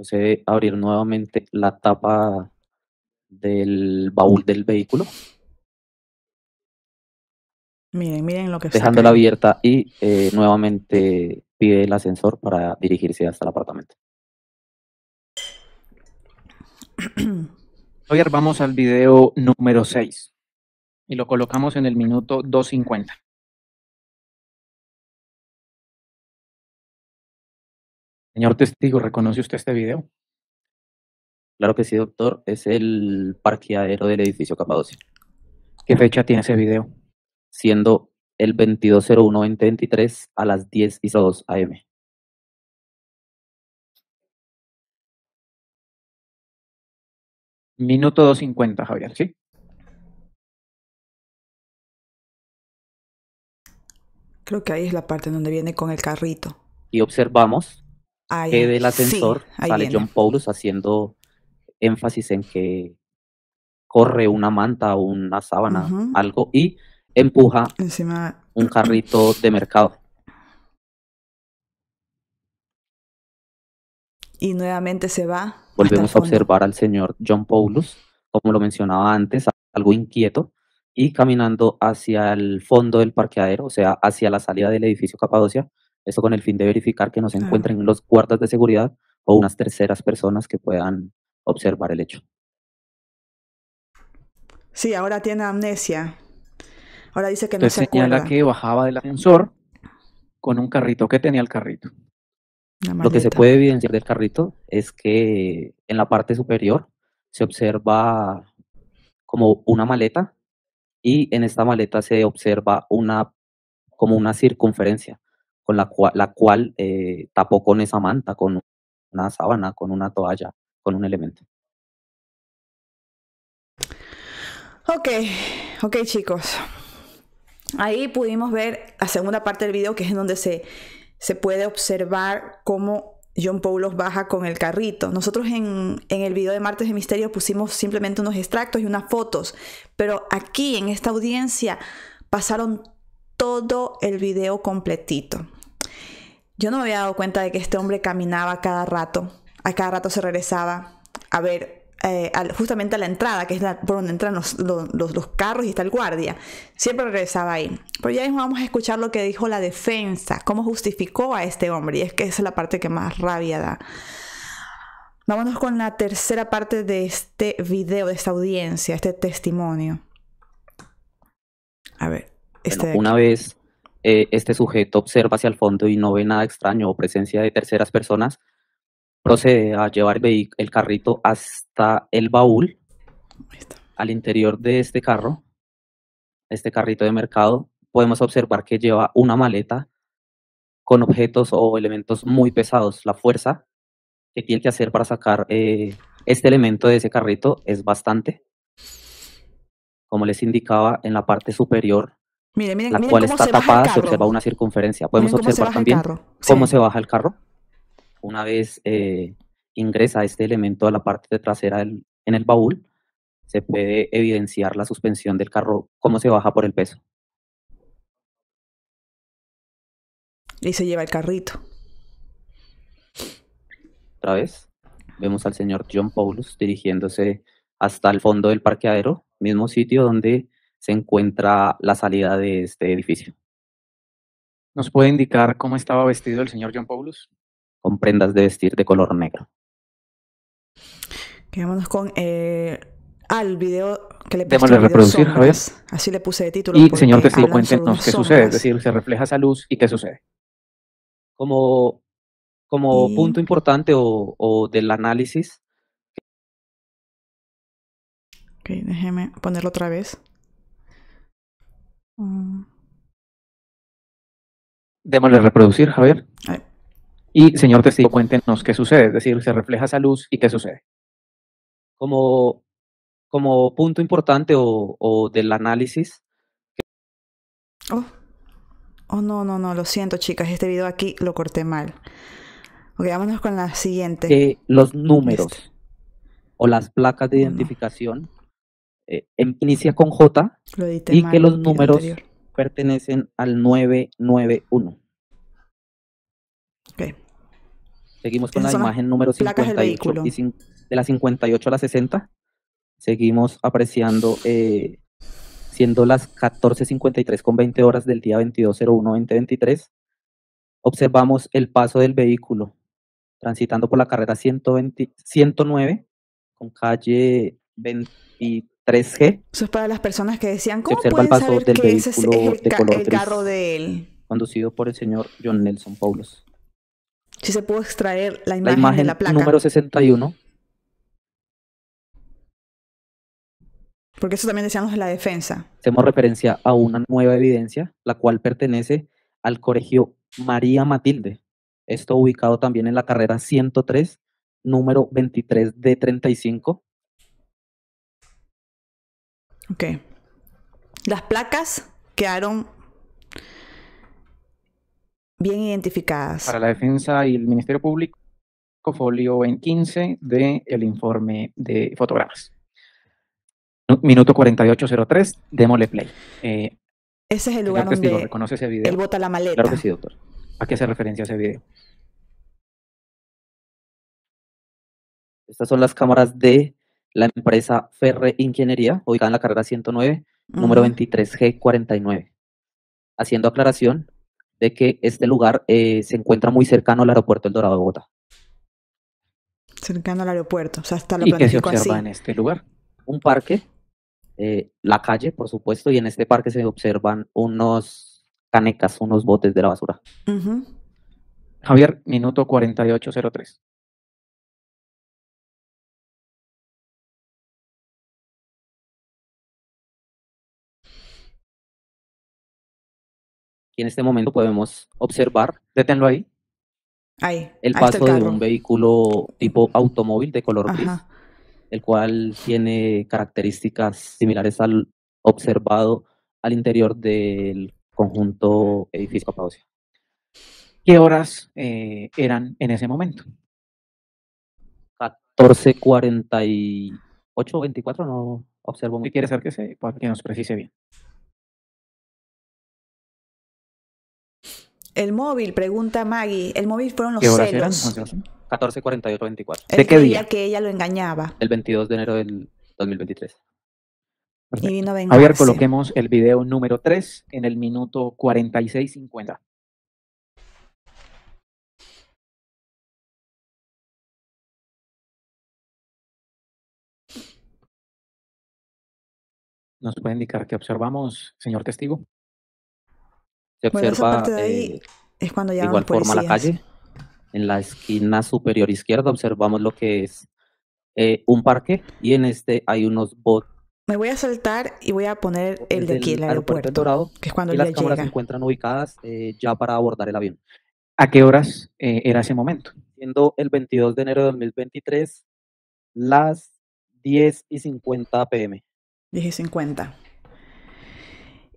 procede a abrir nuevamente la tapa del baúl del vehículo. Miren, miren lo que Dejándola abierta y eh, nuevamente pide el ascensor para dirigirse hasta el apartamento. Hoy vamos al video número 6 y lo colocamos en el minuto 250. Señor testigo, ¿reconoce usted este video? Claro que sí, doctor. Es el parqueadero del edificio Capadocia. ¿Qué fecha tiene ese video? Siendo el 2201-2023 a las 10 y 2 AM. Minuto 250, Javier, ¿sí? Creo que ahí es la parte donde viene con el carrito. Y observamos que del ascensor sale John Paulus haciendo énfasis en que corre una manta o una sábana, algo, y empuja un carrito de mercado. Y nuevamente se va. Volvemos a observar al señor John Paulus, como lo mencionaba antes, algo inquieto, y caminando hacia el fondo del parqueadero, o sea, hacia la salida del edificio Capadocia, esto con el fin de verificar que no se encuentren los guardas de seguridad o unas terceras personas que puedan observar el hecho. Sí, ahora tiene amnesia. Ahora dice que no se señala que bajaba del ascensor con un carrito. ¿Qué tenía el carrito? Lo que se puede evidenciar del carrito es que en la parte superior se observa como una maleta y en esta maleta se observa una como una circunferencia con la cual, la cual eh, tapó con esa manta, con una sábana, con una toalla, con un elemento. Ok, ok chicos. Ahí pudimos ver la segunda parte del video que es en donde se, puede observar cómo John Paulos baja con el carrito. Nosotros en, en, el video de Martes de Misterio pusimos simplemente unos extractos y unas fotos, pero aquí en esta audiencia pasaron todo el video completito. Yo no me había dado cuenta de que este hombre caminaba cada rato, a cada rato se regresaba a ver eh, justamente a la entrada, que es por donde entran los, carros y está el guardia. Siempre regresaba ahí. Pero ya vamos a escuchar lo que dijo la defensa, cómo justificó a este hombre. Y es que esa es la parte que más rabia da. Vámonos con la tercera parte de este video, de esta audiencia, este testimonio. A ver. Este, una vez eh, este sujeto observa hacia el fondo y no ve nada extraño o presencia de terceras personas, procede a llevar el, carrito hasta el baúl. Al interior de este carro, este carrito de mercado, podemos observar que lleva una maleta con objetos o elementos muy pesados. La fuerza que tiene que hacer para sacar eh, este elemento de ese carrito es bastante. Como les indicaba, en la parte superior la cual está tapada, se observa una circunferencia. Podemos observar también cómo se baja el carro. Una vez eh, ingresa este elemento a la parte trasera en el baúl, se puede evidenciar la suspensión del carro, cómo se baja por el peso. Y se lleva el carrito. Otra vez, vemos al señor John Paulus dirigiéndose hasta el fondo del parqueadero, mismo sitio donde se encuentra la salida de este edificio. ¿Nos puede indicar cómo estaba vestido el señor John Paulus? Con prendas de vestir de color negro. Quedémonos con eh, al video que le puse. reproducir, Javier. Así le puse de título. Y señor testigo, cuéntenos qué sucede, es decir, se refleja esa luz y qué sucede. Como, como punto importante o, o del análisis. Ok, déjeme ponerlo otra vez. Mm. Démosle reproducir, Javier. Y, señor testigo, cuéntenos qué sucede, es decir, se refleja esa luz y qué sucede. Como, como punto importante o, del análisis. Oh. oh, no, no, no, lo siento, chicas, este video aquí lo corté mal. Ok, vámonos con la siguiente. Eh, los números este. o las placas de oh, identificación eh, inicia con J y que los números pertenecen al 991. Seguimos con la imagen número 58 de la 58 a la 60. Seguimos apreciando, eh, siendo las 14.53 con 20 horas del día 22.01.2023. Observamos el paso del vehículo transitando por la carrera 120, 109 con calle 23. 3G. Eso es para las personas que decían, ¿cómo se el del carro de él? Conducido por el señor John Nelson Paulos. Si se pudo extraer la imagen, la de la placa. número 61. Porque eso también decíamos en la defensa. Hacemos referencia a una nueva evidencia, la cual pertenece al colegio María Matilde. Esto ubicado también en la carrera 103, número 23 de 35, Ok. Las placas quedaron bien identificadas. Para la defensa y el Ministerio Público, folio en 15 del informe de fotogramas. Minuto 4803, démosle play. Eh, ese es el lugar donde reconoce ese bota la maleta. Claro que sí, doctor. ¿A qué se referencia ese video? Estas son las cámaras de la empresa Ferre Ingeniería, ubicada en la carrera 109, número 23G49. Haciendo aclaración de que este lugar eh, se encuentra muy cercano al aeropuerto El Dorado de Bogotá. Cercano al aeropuerto, o sea, hasta lo ¿Y qué se observa en este lugar? Un parque, eh, la calle, por supuesto, y en este parque se observan unos canecas, unos botes de la basura. Javier, minuto 4803. Y en este momento podemos observar, deténlo ahí, el paso de un vehículo tipo automóvil de color gris, el cual tiene características similares al observado al interior del conjunto edificio ¿Qué horas eh, eran en ese momento? 14.48, 24, no observo. ¿Qué quiere hacer que, se, para que nos precise bien. El móvil, pregunta Maggie. El móvil fueron los celos. Eran? ¿De día? que ella lo engañaba. El 22 de enero del 2023. a ver, coloquemos el video número 3 en el minuto 46.50. ¿Nos puede indicar qué observamos, señor testigo? Se observa. Eh, es cuando igual forma la calle. En la esquina superior izquierda observamos lo que es eh, un parque y en este hay unos bots. Me voy a saltar y voy a poner eh, el de aquí, el aeropuerto, Dorado, que es cuando y las cámaras se encuentran ubicadas ya para abordar el avión. ¿A qué horas era ese momento? Siendo el 22 de enero de 2023, las 10 y 50 pm. 10 y 50.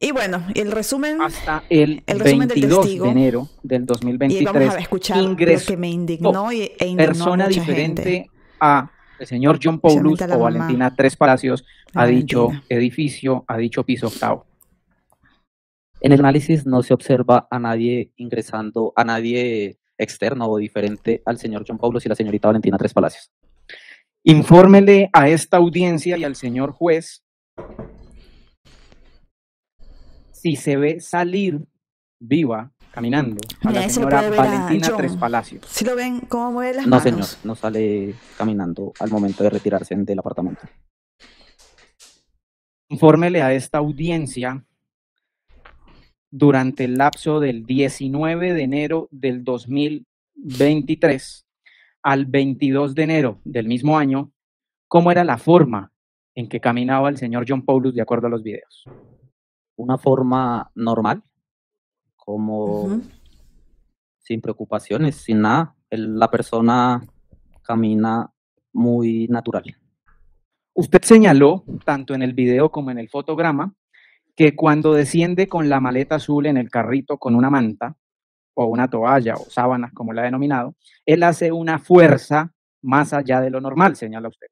Y bueno, el resumen. Hasta el, 22 del de enero del 2023. Y vamos a escuchar lo que me indignó y, e indignó persona a diferente a el señor John Paulus o Valentina Tres Palacios ha dicho edificio, ha dicho piso octavo. En el análisis no se observa a nadie ingresando, a nadie externo o diferente al señor John Paulus y la señorita Valentina Tres Palacios. Infórmele a esta audiencia y al señor juez si se ve salir viva caminando a la señora Valentina Tres Palacios. Si lo ven, cómo mueve las no, manos. No, señor, no sale caminando al momento de retirarse del apartamento. Infórmele a esta audiencia durante el lapso del 19 de enero del 2023 al 22 de enero del mismo año, cómo era la forma en que caminaba el señor John Paulus de acuerdo a los videos una forma normal, como sin preocupaciones, sin nada. la persona camina muy natural. Usted señaló, tanto en el video como en el fotograma, que cuando desciende con la maleta azul en el carrito con una manta o una toalla o sábanas, como la ha denominado, él hace una fuerza más allá de lo normal, señala usted.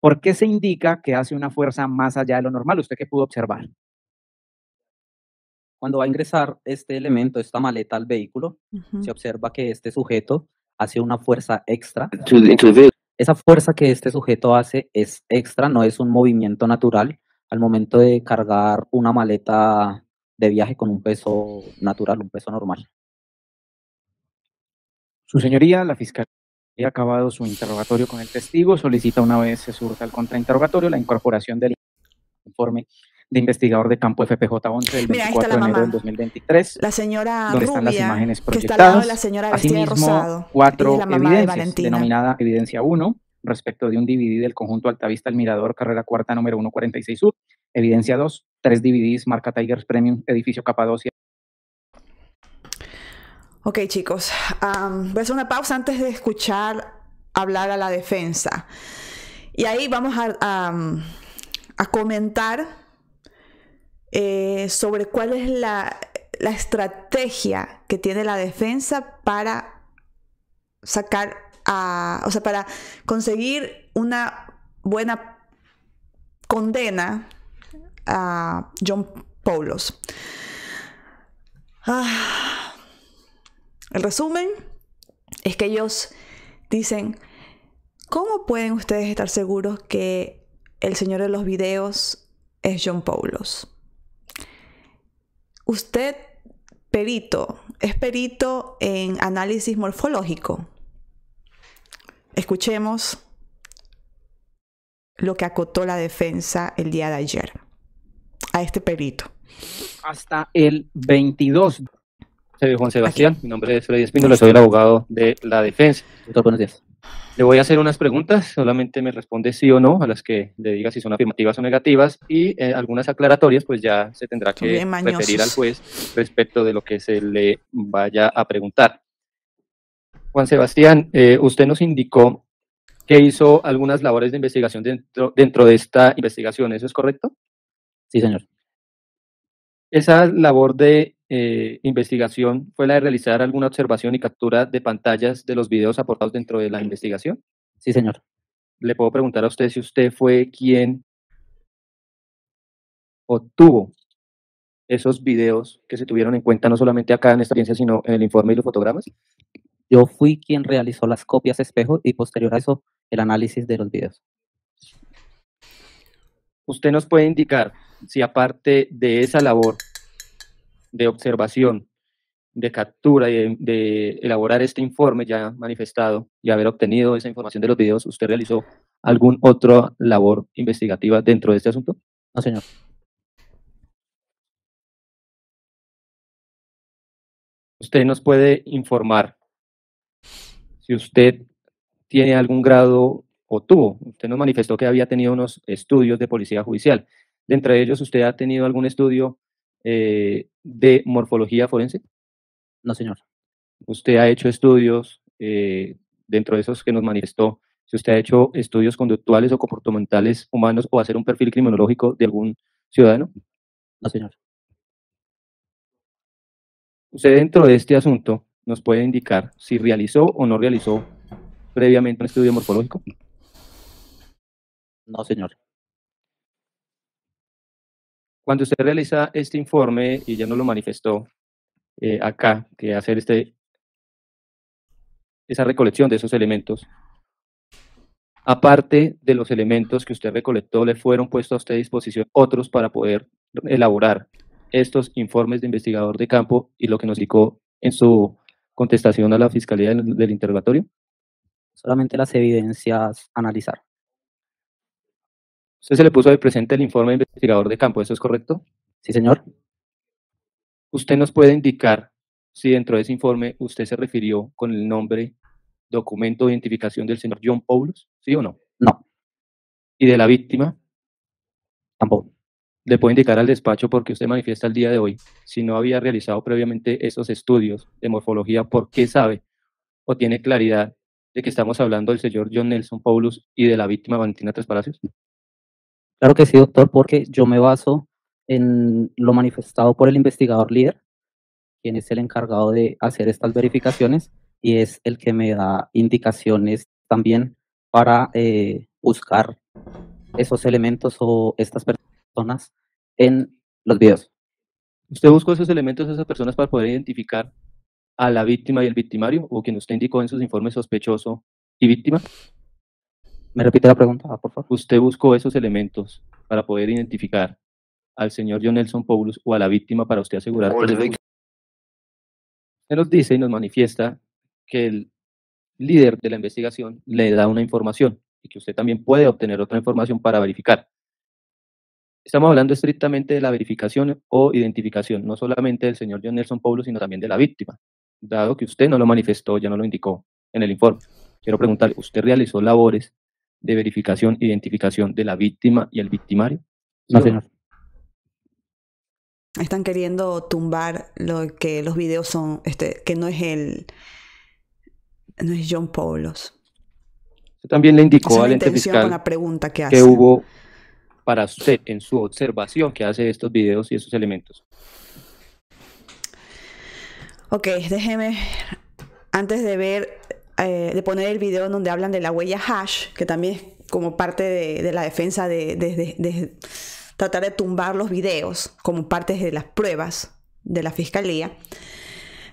¿Por qué se indica que hace una fuerza más allá de lo normal? ¿Usted qué pudo observar? Cuando va a ingresar este elemento, esta maleta al vehículo, se observa que este sujeto hace una fuerza extra. Esa fuerza que este sujeto hace es extra, no es un movimiento natural al momento de cargar una maleta de viaje con un peso natural, un peso normal. Su señoría, la fiscalía ha acabado su interrogatorio con el testigo, solicita una vez se surta el contrainterrogatorio la incorporación del informe de investigador de campo FPJ11 del 24 de enero del 2023. La señora donde están las imágenes proyectadas. Que está de la señora Asimismo, rosado, cuatro evidencias, denominada evidencia 1, respecto de un DVD del conjunto Altavista El Mirador, carrera cuarta, número 146 Sur. Evidencia 2, tres DVDs, marca Tigers Premium, edificio Capadocia. Ok, chicos, voy a hacer una pausa antes de escuchar hablar a la defensa. Y ahí vamos a, a comentar eh, sobre cuál es la, estrategia que tiene la defensa para sacar a, o sea, para conseguir una buena condena a John Paulos. Ah, el resumen es que ellos dicen, ¿cómo pueden ustedes estar seguros que el señor de los videos es John Paulos? usted, perito, es perito en análisis morfológico. Escuchemos lo que acotó la defensa el día de ayer a este perito. Hasta el 22. Soy Juan Sebastián, mi nombre es Freddy Espínola. soy el abogado de la defensa. buenos días. Le voy a hacer unas preguntas, solamente me responde sí o no, a las que le diga si son afirmativas o negativas, y eh, algunas aclaratorias, pues ya se tendrá que referir al juez respecto de lo que se le vaya a preguntar. Juan Sebastián, eh, usted nos indicó que hizo algunas labores de investigación dentro, dentro de esta investigación, ¿eso es correcto? Sí, señor. Esa labor de eh, investigación fue la de realizar alguna observación y captura de pantallas de los videos aportados dentro de la investigación. Sí, señor. Le puedo preguntar a usted si usted fue quien obtuvo esos videos que se tuvieron en cuenta no solamente acá en esta audiencia, sino en el informe y los fotogramas? Yo fui quien realizó las copias espejo y posterior a eso el análisis de los videos usted nos puede indicar si aparte de esa labor de observación, de captura y de, elaborar este informe ya manifestado y haber obtenido esa información de los videos, ¿usted realizó algún otra labor investigativa dentro de este asunto? No, señor. Usted nos puede informar si usted tiene algún grado tuvo. Usted nos manifestó que había tenido unos estudios de policía judicial. De ellos, ¿usted ha tenido algún estudio eh, de morfología forense? No, señor. ¿Usted ha hecho estudios eh, dentro de esos que nos manifestó? Si usted ha hecho estudios conductuales o comportamentales humanos o hacer un perfil criminológico de algún ciudadano? No, señor. Usted dentro de este asunto nos puede indicar si realizó o no realizó previamente un estudio morfológico. No, señor. Cuando usted realiza este informe, y ya nos lo manifestó eh, acá, que hacer este, esa recolección de esos elementos, aparte de los elementos que usted recolectó, le fueron puestos a usted a disposición otros para poder elaborar estos informes de investigador de campo y lo que nos indicó en su contestación a la Fiscalía del interrogatorio? Solamente las evidencias analizar. Usted se le puso de presente el informe de investigador de campo, ¿eso es correcto? Sí, señor. Usted nos puede indicar si dentro de ese informe usted se refirió con el nombre, documento de identificación del señor John Paulus, ¿sí o no? No. ¿Y de la víctima? Tampoco. Le puede indicar al despacho porque usted manifiesta el día de hoy, si no había realizado previamente esos estudios de morfología, ¿por qué sabe o tiene claridad de que estamos hablando del señor John Nelson Paulus y de la víctima Valentina Tres Palacios? Claro que sí, doctor, porque yo me baso en lo manifestado por el investigador líder, quien es el encargado de hacer estas verificaciones y es el que me da indicaciones también para eh, buscar esos elementos o estas personas en los videos. ¿Usted buscó esos elementos, esas personas para poder identificar a la víctima y el victimario o quien usted indicó en sus informes sospechoso y víctima? ¿Me repite la pregunta, por favor? ¿Usted buscó esos elementos para poder identificar al señor John Nelson Paulus o a la víctima para usted asegurar? se nos dice y nos manifiesta que el líder de la investigación le da una información y que usted también puede obtener otra información para verificar. Estamos hablando estrictamente de la verificación o identificación, no solamente del señor John Nelson Paulus, sino también de la víctima, dado que usted no lo manifestó, ya no lo indicó en el informe. Quiero preguntarle, ¿usted realizó labores de verificación e identificación de la víctima y el victimario. Están queriendo tumbar lo que los videos son, este, que no es el, no es John Paulos. También le indicó al ente la pregunta que, que hubo para usted en su observación que hace estos videos y esos elementos. Ok, déjeme, antes de ver eh, de poner el video donde hablan de la huella hash, que también es como parte de, la defensa de, tratar de tumbar los videos como parte de las pruebas de la fiscalía.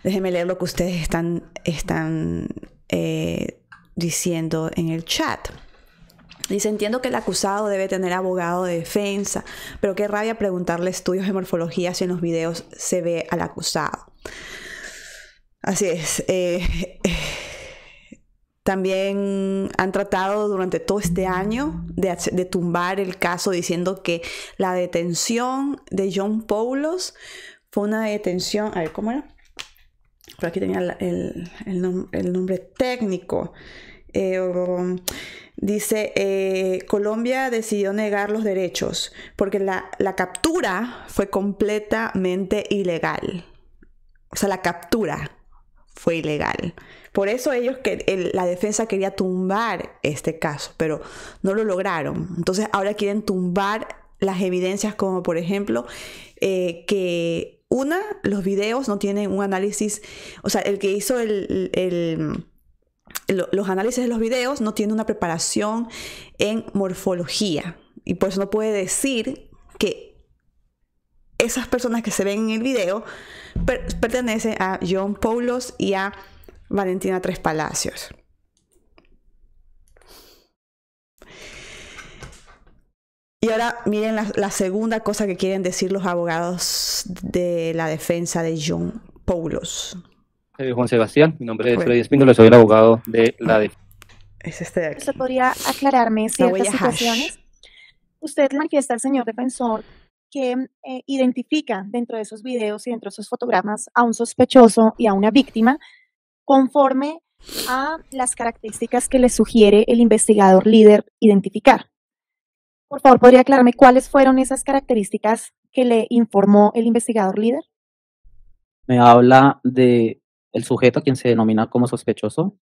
Déjenme leer lo que ustedes están, están eh, diciendo en el chat. Dice, entiendo que el acusado debe tener abogado de defensa, pero qué rabia preguntarle estudios de morfología si en los videos se ve al acusado. Así es. Eh, también han tratado durante todo este año de, tumbar el caso diciendo que la detención de John Paulos fue una detención, a ver, ¿cómo era? Por aquí tenía el, nombre técnico. Eh, dice, eh, Colombia decidió negar los derechos porque la, la captura fue completamente ilegal. O sea, la captura fue ilegal. Por eso ellos que la defensa quería tumbar este caso, pero no lo lograron. Entonces ahora quieren tumbar las evidencias como por ejemplo eh, que una, los videos no tienen un análisis, o sea, el que hizo los análisis de los videos no tiene una preparación en morfología y por eso no puede decir que esas personas que se ven en el video pertenecen a John Paulos y a Valentina Tres Palacios. Y ahora miren la, segunda cosa que quieren decir los abogados de la defensa de John Paulos. Soy eh, Juan Sebastián, mi nombre es Freddy Espíndola, soy el abogado de la defensa. Este podría aclararme ciertas situaciones? Usted manifiesta al señor defensor que eh, identifica dentro de esos videos y dentro de esos fotogramas a un sospechoso y a una víctima conforme a las características que le sugiere el investigador líder identificar. Por favor, ¿podría aclararme cuáles fueron esas características que le informó el investigador líder? Me habla de el sujeto a quien se denomina como sospechoso,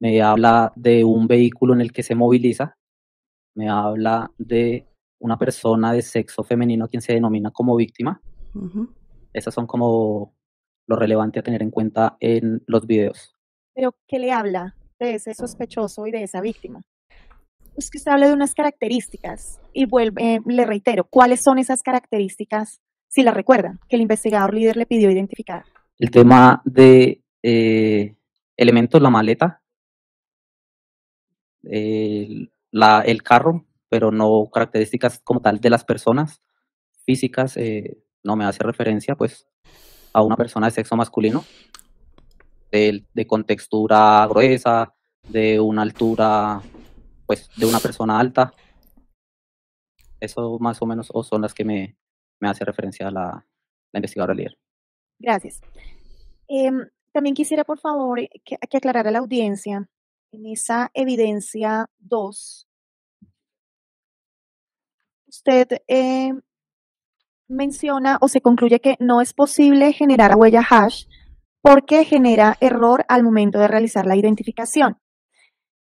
me habla de un vehículo en el que se moviliza, me habla de una persona de sexo femenino a quien se denomina como víctima. Esas son como lo relevante a tener en cuenta en los videos. Pero, ¿qué le habla de ese sospechoso y de esa víctima? Es pues, que usted habla de unas características y vuelve, eh, le reitero, ¿cuáles son esas características, si la recuerdan, que el investigador líder le pidió identificar? El tema de eh, elementos, la maleta, la, el carro, pero no características como tal de las personas físicas, eh, no me hace referencia, pues a una persona de sexo masculino, de, contextura gruesa, de una altura, pues, de una persona alta. Eso más o menos son las que me, hace referencia la, investigadora líder. Gracias. Em, también quisiera, por favor, eh, que, que aclarar a la audiencia en esa evidencia 2. Usted em, menciona o se concluye que no es posible generar huella hash porque genera error al momento de realizar la identificación.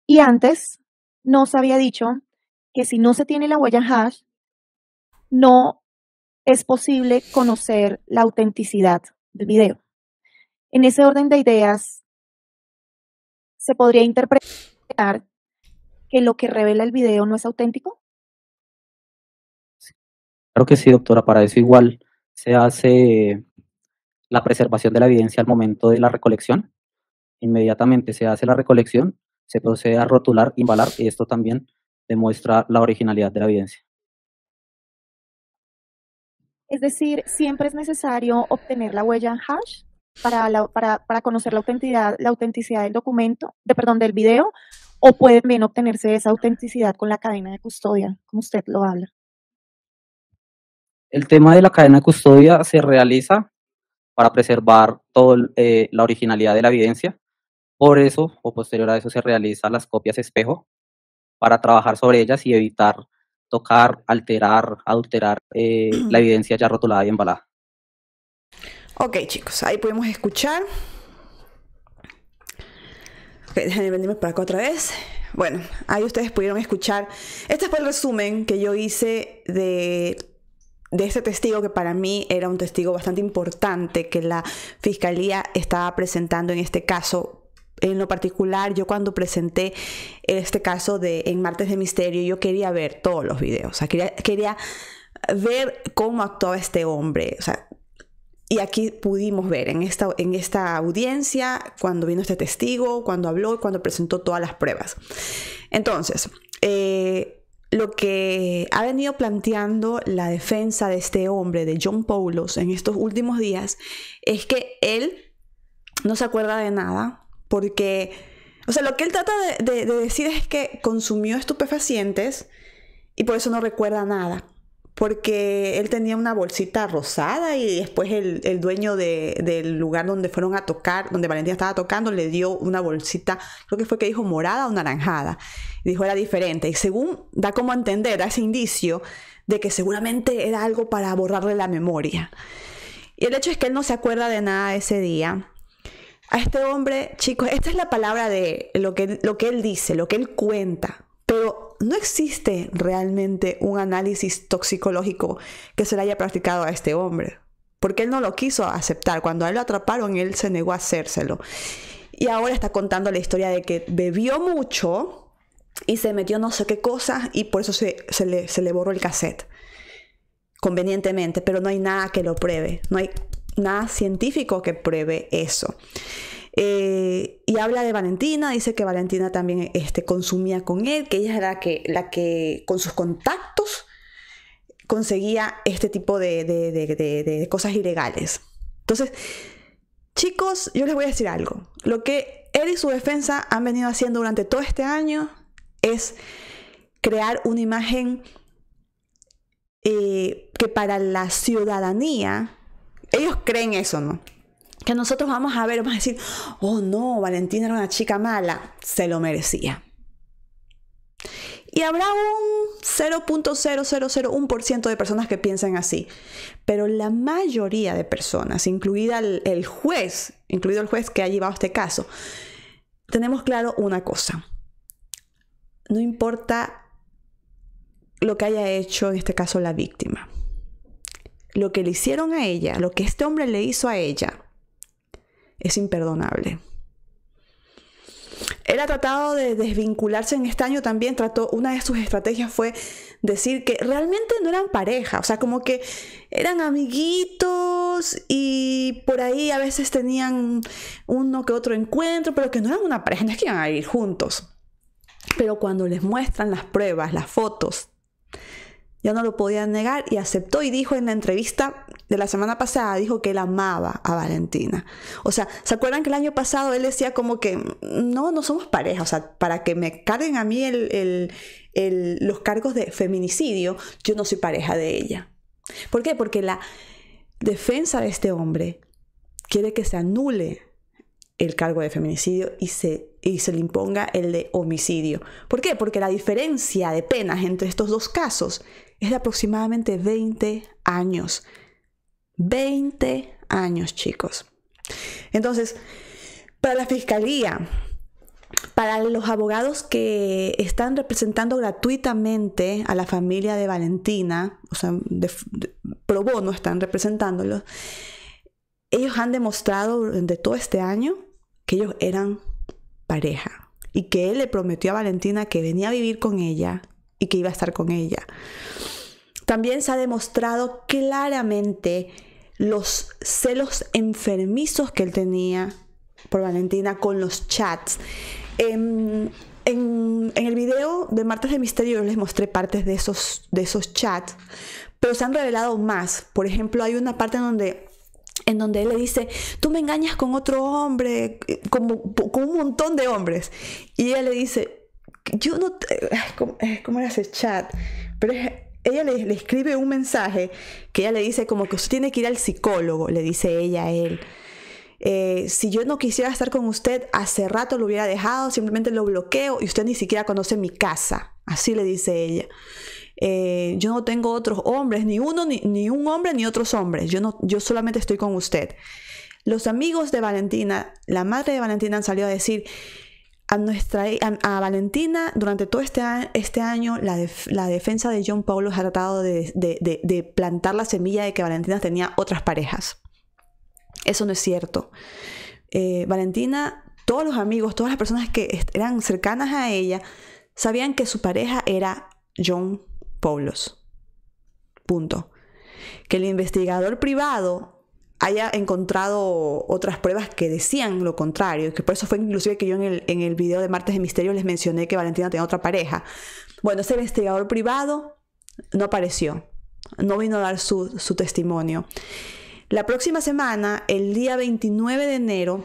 Y antes nos había dicho que si no se tiene la huella hash, no es posible conocer la autenticidad del video. En ese orden de ideas, se podría interpretar que lo que revela el video no es auténtico. Claro que sí, doctora, para eso igual se hace la preservación de la evidencia al momento de la recolección. Inmediatamente se hace la recolección, se procede a rotular, embalar, y esto también demuestra la originalidad de la evidencia. Es decir, siempre es necesario obtener la huella en hash para, para, para conocer la autenticidad, la autenticidad del documento, de, perdón, del video, o pueden bien obtenerse esa autenticidad con la cadena de custodia, como usted lo habla. El tema de la cadena de custodia se realiza para preservar toda eh, la originalidad de la evidencia. Por eso, o posterior a eso, se realizan las copias espejo para trabajar sobre ellas y evitar tocar, alterar, adulterar eh, la evidencia ya rotulada y embalada. Ok, chicos, ahí podemos escuchar. Ok, déjenme venirme para acá otra vez. Bueno, ahí ustedes pudieron escuchar. Este fue el resumen que yo hice de de este testigo que para mí era un testigo bastante importante que la fiscalía estaba presentando en este caso. En lo particular, yo cuando presenté este caso de En Martes de Misterio, yo quería ver todos los videos, o sea, quería, quería ver cómo actuaba este hombre, o sea, y aquí pudimos ver en esta, en esta audiencia, cuando vino este testigo, cuando habló, cuando presentó todas las pruebas. Entonces, eh, lo que ha venido planteando la defensa de este hombre, de John Paulos, en estos últimos días, es que él no se acuerda de nada, porque, o sea, lo que él trata de, decir es que consumió estupefacientes y por eso no recuerda nada porque él tenía una bolsita rosada y después el, dueño del lugar donde fueron a tocar, donde Valentina estaba tocando, le dio una bolsita, creo que fue que dijo morada o naranjada dijo era diferente. Y según da como a entender, da ese indicio de que seguramente era algo para borrarle la memoria. Y el hecho es que él no se acuerda de nada ese día. A este hombre, chicos, esta es la palabra de lo que, lo que él dice, lo que él cuenta. Pero no existe realmente un análisis toxicológico que se le haya practicado a este hombre. Porque él no lo quiso aceptar. Cuando a él lo atraparon, él se negó a hacérselo. Y ahora está contando la historia de que bebió mucho, y se metió no sé qué cosa y por eso se, se, le, borró el cassette. Convenientemente, pero no hay nada que lo pruebe, no hay nada científico que pruebe eso. Eh, y habla de Valentina, dice que Valentina también este, consumía con él, que ella era la que, la que con sus contactos conseguía este tipo de, de cosas ilegales. Entonces, chicos, yo les voy a decir algo. Lo que él y su defensa han venido haciendo durante todo este año es crear una imagen eh, que para la ciudadanía, ellos creen eso, ¿no? Que nosotros vamos a ver, vamos a decir, oh no, Valentina era una chica mala, se lo merecía. Y habrá un 0.0001% de personas que piensan así. Pero la mayoría de personas, incluida el juez, incluido el juez que ha llevado este caso, tenemos claro una cosa no importa lo que haya hecho, en este caso la víctima. Lo que le hicieron a ella, lo que este hombre le hizo a ella, es imperdonable. Él ha tratado de desvincularse en este año también, trató, una de sus estrategias fue decir que realmente no eran pareja, o sea, como que eran amiguitos y por ahí a veces tenían uno que otro encuentro, pero que no eran una pareja, no es que iban a ir juntos. Pero cuando les muestran las pruebas, las fotos, ya no lo podían negar y aceptó y dijo en la entrevista de la semana pasada, dijo que él amaba a Valentina. O sea, ¿se acuerdan que el año pasado él decía como que no, no somos pareja? O sea, para que me carguen a mí los cargos de feminicidio, yo no soy pareja de ella. ¿Por qué? Porque la defensa de este hombre quiere que se anule el cargo de feminicidio y se y se le imponga el de homicidio. ¿Por qué? Porque la diferencia de penas entre estos dos casos es de aproximadamente 20 años. 20 años, chicos. Entonces, para la fiscalía, para los abogados que están representando gratuitamente a la familia de Valentina, o sea, de, no pro bono están representándolos, ellos han demostrado durante todo este año que ellos eran pareja y que él le prometió a Valentina que venía a vivir con ella y que iba a estar con ella. También se ha demostrado claramente los celos enfermizos que él tenía por Valentina con los chats. Em, en, el video de Martes de Misterio les mostré partes de esos, de esos chats, pero se han revelado más. Por ejemplo, hay una parte donde en donde él le dice, tú me engañas con otro hombre, con, un montón de hombres. Y ella le dice, yo no, ¿cómo, era ese chat? Pero ella le, escribe un mensaje que ella le dice como que usted tiene que ir al psicólogo, le dice ella a él. Eh, si yo no quisiera estar con usted, hace rato lo hubiera dejado, simplemente lo bloqueo y usted ni siquiera conoce mi casa. Así le dice ella. Eh, yo no tengo otros hombres, ni uno, ni, un hombre, ni otros hombres, yo, no, yo solamente estoy con usted. Los amigos de Valentina, la madre de Valentina han salido a decir, a, nuestra, a, Valentina durante todo este, este año la, defensa de John Paulo ha tratado de, plantar la semilla de que Valentina tenía otras parejas. Eso no es cierto. Eh, Valentina, todos los amigos, todas las personas que eran cercanas a ella, sabían que su pareja era John pueblos Punto. Que el investigador privado haya encontrado otras pruebas que decían lo contrario, que por eso fue inclusive que yo en el, en video de Martes de Misterio les mencioné que Valentina tenía otra pareja. Bueno, ese investigador privado no apareció, no vino a dar su, su testimonio. La próxima semana, el día 29 de enero,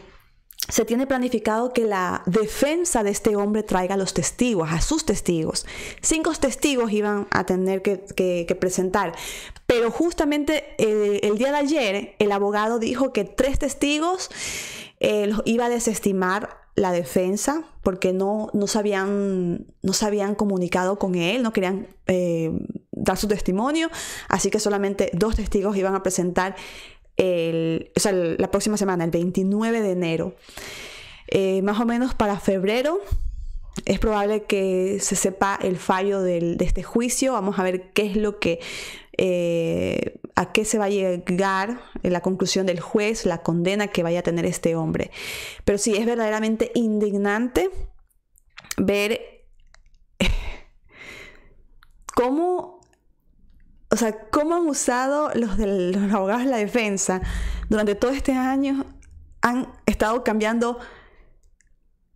se tiene planificado que la defensa de este hombre traiga a los testigos, a sus testigos. Cinco testigos iban a tener que, presentar, pero justamente eh, el, día de ayer el abogado dijo que tres testigos eh, los iba a desestimar la defensa porque no, no, se, habían, no comunicado con él, no querían eh, dar su testimonio, así que solamente dos testigos iban a presentar la próxima semana, el 29 de enero. Eh, más o menos para febrero es probable que se sepa el fallo de este juicio. Vamos a ver qué es lo que, eh, a qué se va a llegar la conclusión del juez, la condena que vaya a tener este hombre. Pero sí, es verdaderamente indignante ver cómo o sea, cómo han usado los, de, los abogados de la defensa durante todo este año, han estado cambiando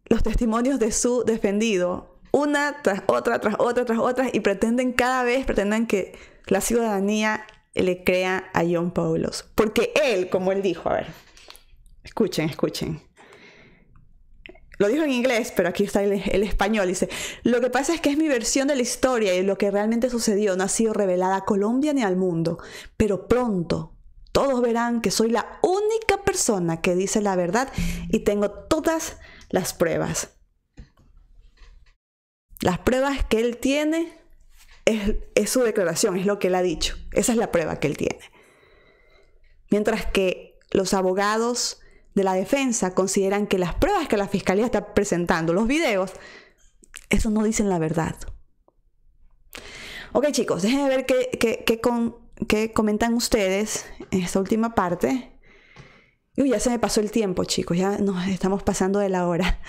los testimonios de su defendido, una tras otra, tras otra, tras otra, y pretenden cada vez, pretenden que la ciudadanía le crea a John Paulos. Porque él, como él dijo, a ver, escuchen, escuchen lo dijo en inglés, pero aquí está el, español, dice, lo que pasa es que es mi versión de la historia y lo que realmente sucedió no ha sido revelada a Colombia ni al mundo, pero pronto todos verán que soy la única persona que dice la verdad y tengo todas las pruebas. Las pruebas que él tiene es, es su declaración, es lo que él ha dicho. Esa es la prueba que él tiene. Mientras que los abogados de la defensa consideran que las pruebas que la fiscalía está presentando, los videos, eso no dicen la verdad. Ok chicos, déjenme ver qué, comentan ustedes en esta última parte. Uy, ya se me pasó el tiempo chicos, ya nos estamos pasando de la hora.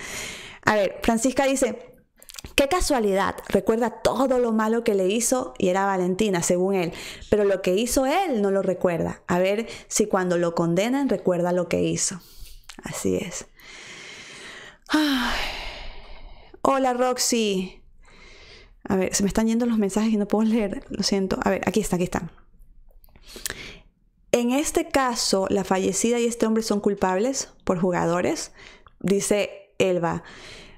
A ver, Francisca dice, Qué casualidad, recuerda todo lo malo que le hizo y era Valentina, según él, pero lo que hizo él no lo recuerda. A ver si cuando lo condenan recuerda lo que hizo. Así es. Hola Roxy. A ver, se me están yendo los mensajes y no puedo leer, lo siento. A ver, aquí está, aquí está. En este caso, la fallecida y este hombre son culpables por jugadores, dice Elba.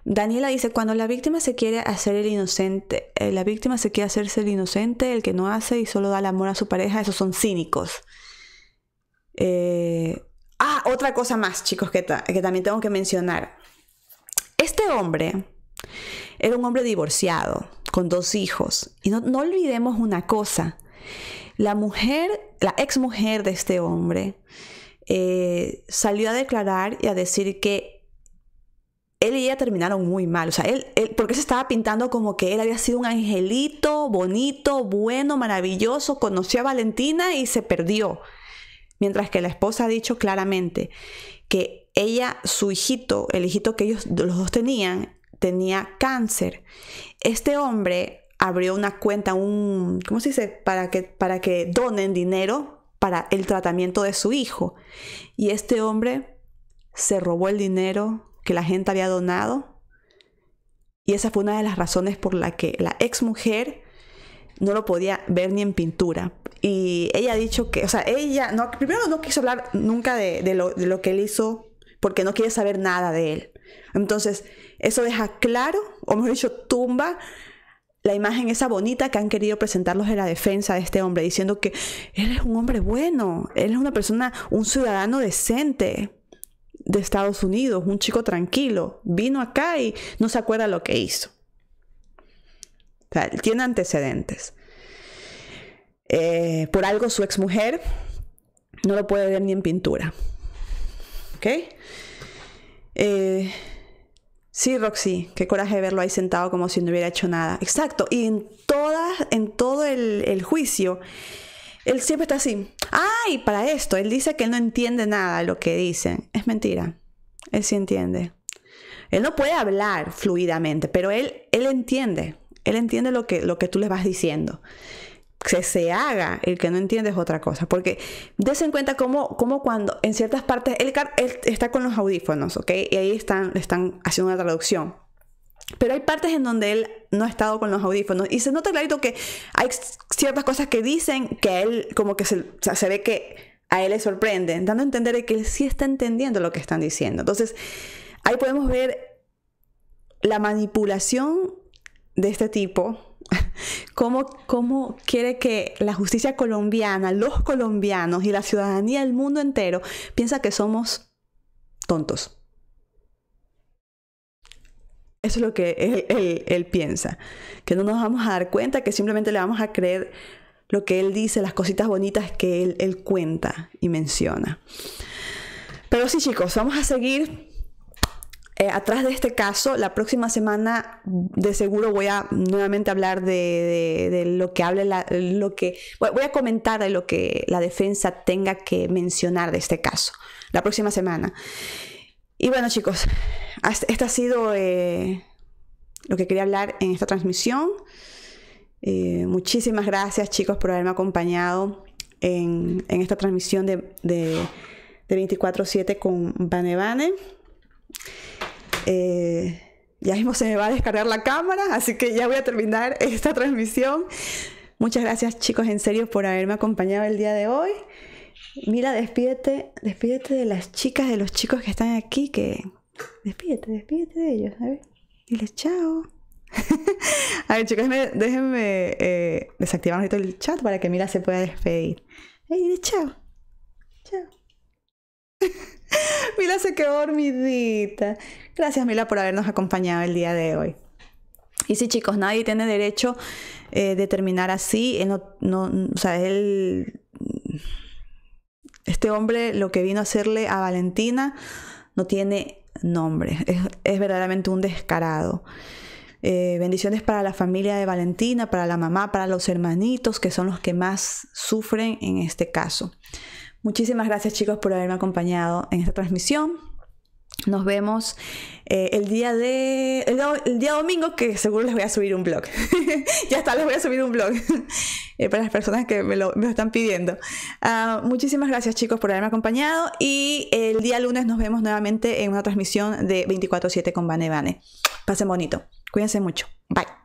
Daniela dice, cuando la víctima se quiere hacer el inocente, eh, la víctima se quiere hacerse el inocente, el que no hace y solo da el amor a su pareja, esos son cínicos. Eh, Ah, otra cosa más, chicos, que, también tengo que mencionar. Este hombre era un hombre divorciado, con dos hijos. Y no, olvidemos una cosa. La mujer, la ex mujer de este hombre, eh, salió a declarar y a decir que él y ella terminaron muy mal. O sea, él, él, porque se estaba pintando como que él había sido un angelito, bonito, bueno, maravilloso, conoció a Valentina y se perdió. Mientras que la esposa ha dicho claramente que ella, su hijito, el hijito que ellos los dos tenían, tenía cáncer. Este hombre abrió una cuenta, un, ¿cómo se dice? Para que, para que donen dinero para el tratamiento de su hijo. Y este hombre se robó el dinero que la gente había donado. Y esa fue una de las razones por la que la ex mujer no lo podía ver ni en pintura, y ella ha dicho que, o sea, ella, no, primero no quiso hablar nunca de, lo, que él hizo porque no quiere saber nada de él. Entonces, eso deja claro, o mejor dicho, tumba la imagen esa bonita que han querido presentarlos en la defensa de este hombre, diciendo que él es un hombre bueno, él es una persona, un ciudadano decente de Estados Unidos, un chico tranquilo, vino acá y no se acuerda lo que hizo. O sea, tiene antecedentes. Eh, por algo su exmujer no lo puede ver ni en pintura. ¿Ok? Eh, sí, Roxy, qué coraje verlo ahí sentado como si no hubiera hecho nada. Exacto, y en, en todo el, juicio, él siempre está así. ¡Ay! para esto, él dice que no entiende nada lo que dicen. Es mentira. Él sí entiende. Él no puede hablar fluidamente, pero él, él entiende. Él entiende lo que, lo que tú le vas diciendo que se haga, el que no entiende es otra cosa. Porque des en cuenta cómo, cómo cuando en ciertas partes, él, está con los audífonos, ¿ok? Y ahí están, están haciendo una traducción. Pero hay partes en donde él no ha estado con los audífonos y se nota clarito que hay ciertas cosas que dicen que a él como que se, se ve que a él le sorprende, dando a entender que él sí está entendiendo lo que están diciendo. Entonces, ahí podemos ver la manipulación de este tipo ¿Cómo, ¿Cómo quiere que la justicia colombiana, los colombianos y la ciudadanía del mundo entero piensa que somos tontos? Eso es lo que él, piensa, que no nos vamos a dar cuenta, que simplemente le vamos a creer lo que él dice, las cositas bonitas que él, él cuenta y menciona. Pero sí chicos, vamos a seguir eh, atrás de este caso. La próxima semana de seguro voy a nuevamente hablar de, lo que hable, lo que voy a comentar de lo que la defensa tenga que mencionar de este caso. La próxima semana. Y bueno chicos, esto ha sido eh, lo que quería hablar en esta transmisión. Eh, muchísimas gracias chicos por haberme acompañado en, esta transmisión de, de, 24/7 con Bane Bane. Eh, ya mismo se me va a descargar la cámara, así que ya voy a terminar esta transmisión. Muchas gracias chicos, en serio, por haberme acompañado el día de hoy. Mira, despídete, despídete de las chicas, de los chicos que están aquí, que... Despídete, despídete de ellos, a ver. chao. a ver chicos, déjenme, eh, desactivar un el chat para que Mira se pueda despedir. Hey, diles chao. Chao. Mira se quedó dormidita. Gracias, Mila, por habernos acompañado el día de hoy. Y sí, chicos, nadie tiene derecho eh, de terminar así. Eh, sea, él. Este hombre lo que vino a hacerle a Valentina no tiene nombre. Es, verdaderamente un descarado. Eh, bendiciones para la familia de Valentina, para la mamá, para los hermanitos, que son los que más sufren en este caso. Muchísimas gracias chicos por haberme acompañado en esta transmisión. Nos vemos eh, el día de. El, día domingo, que seguro les voy a subir un blog. ya está, les voy a subir un blog. Eh, para las personas que me lo, están pidiendo. Ah, muchísimas gracias, chicos, por haberme acompañado. Y el día lunes nos vemos nuevamente en una transmisión de 24-7 con Bane Bane Pasen bonito. Cuídense mucho. Bye.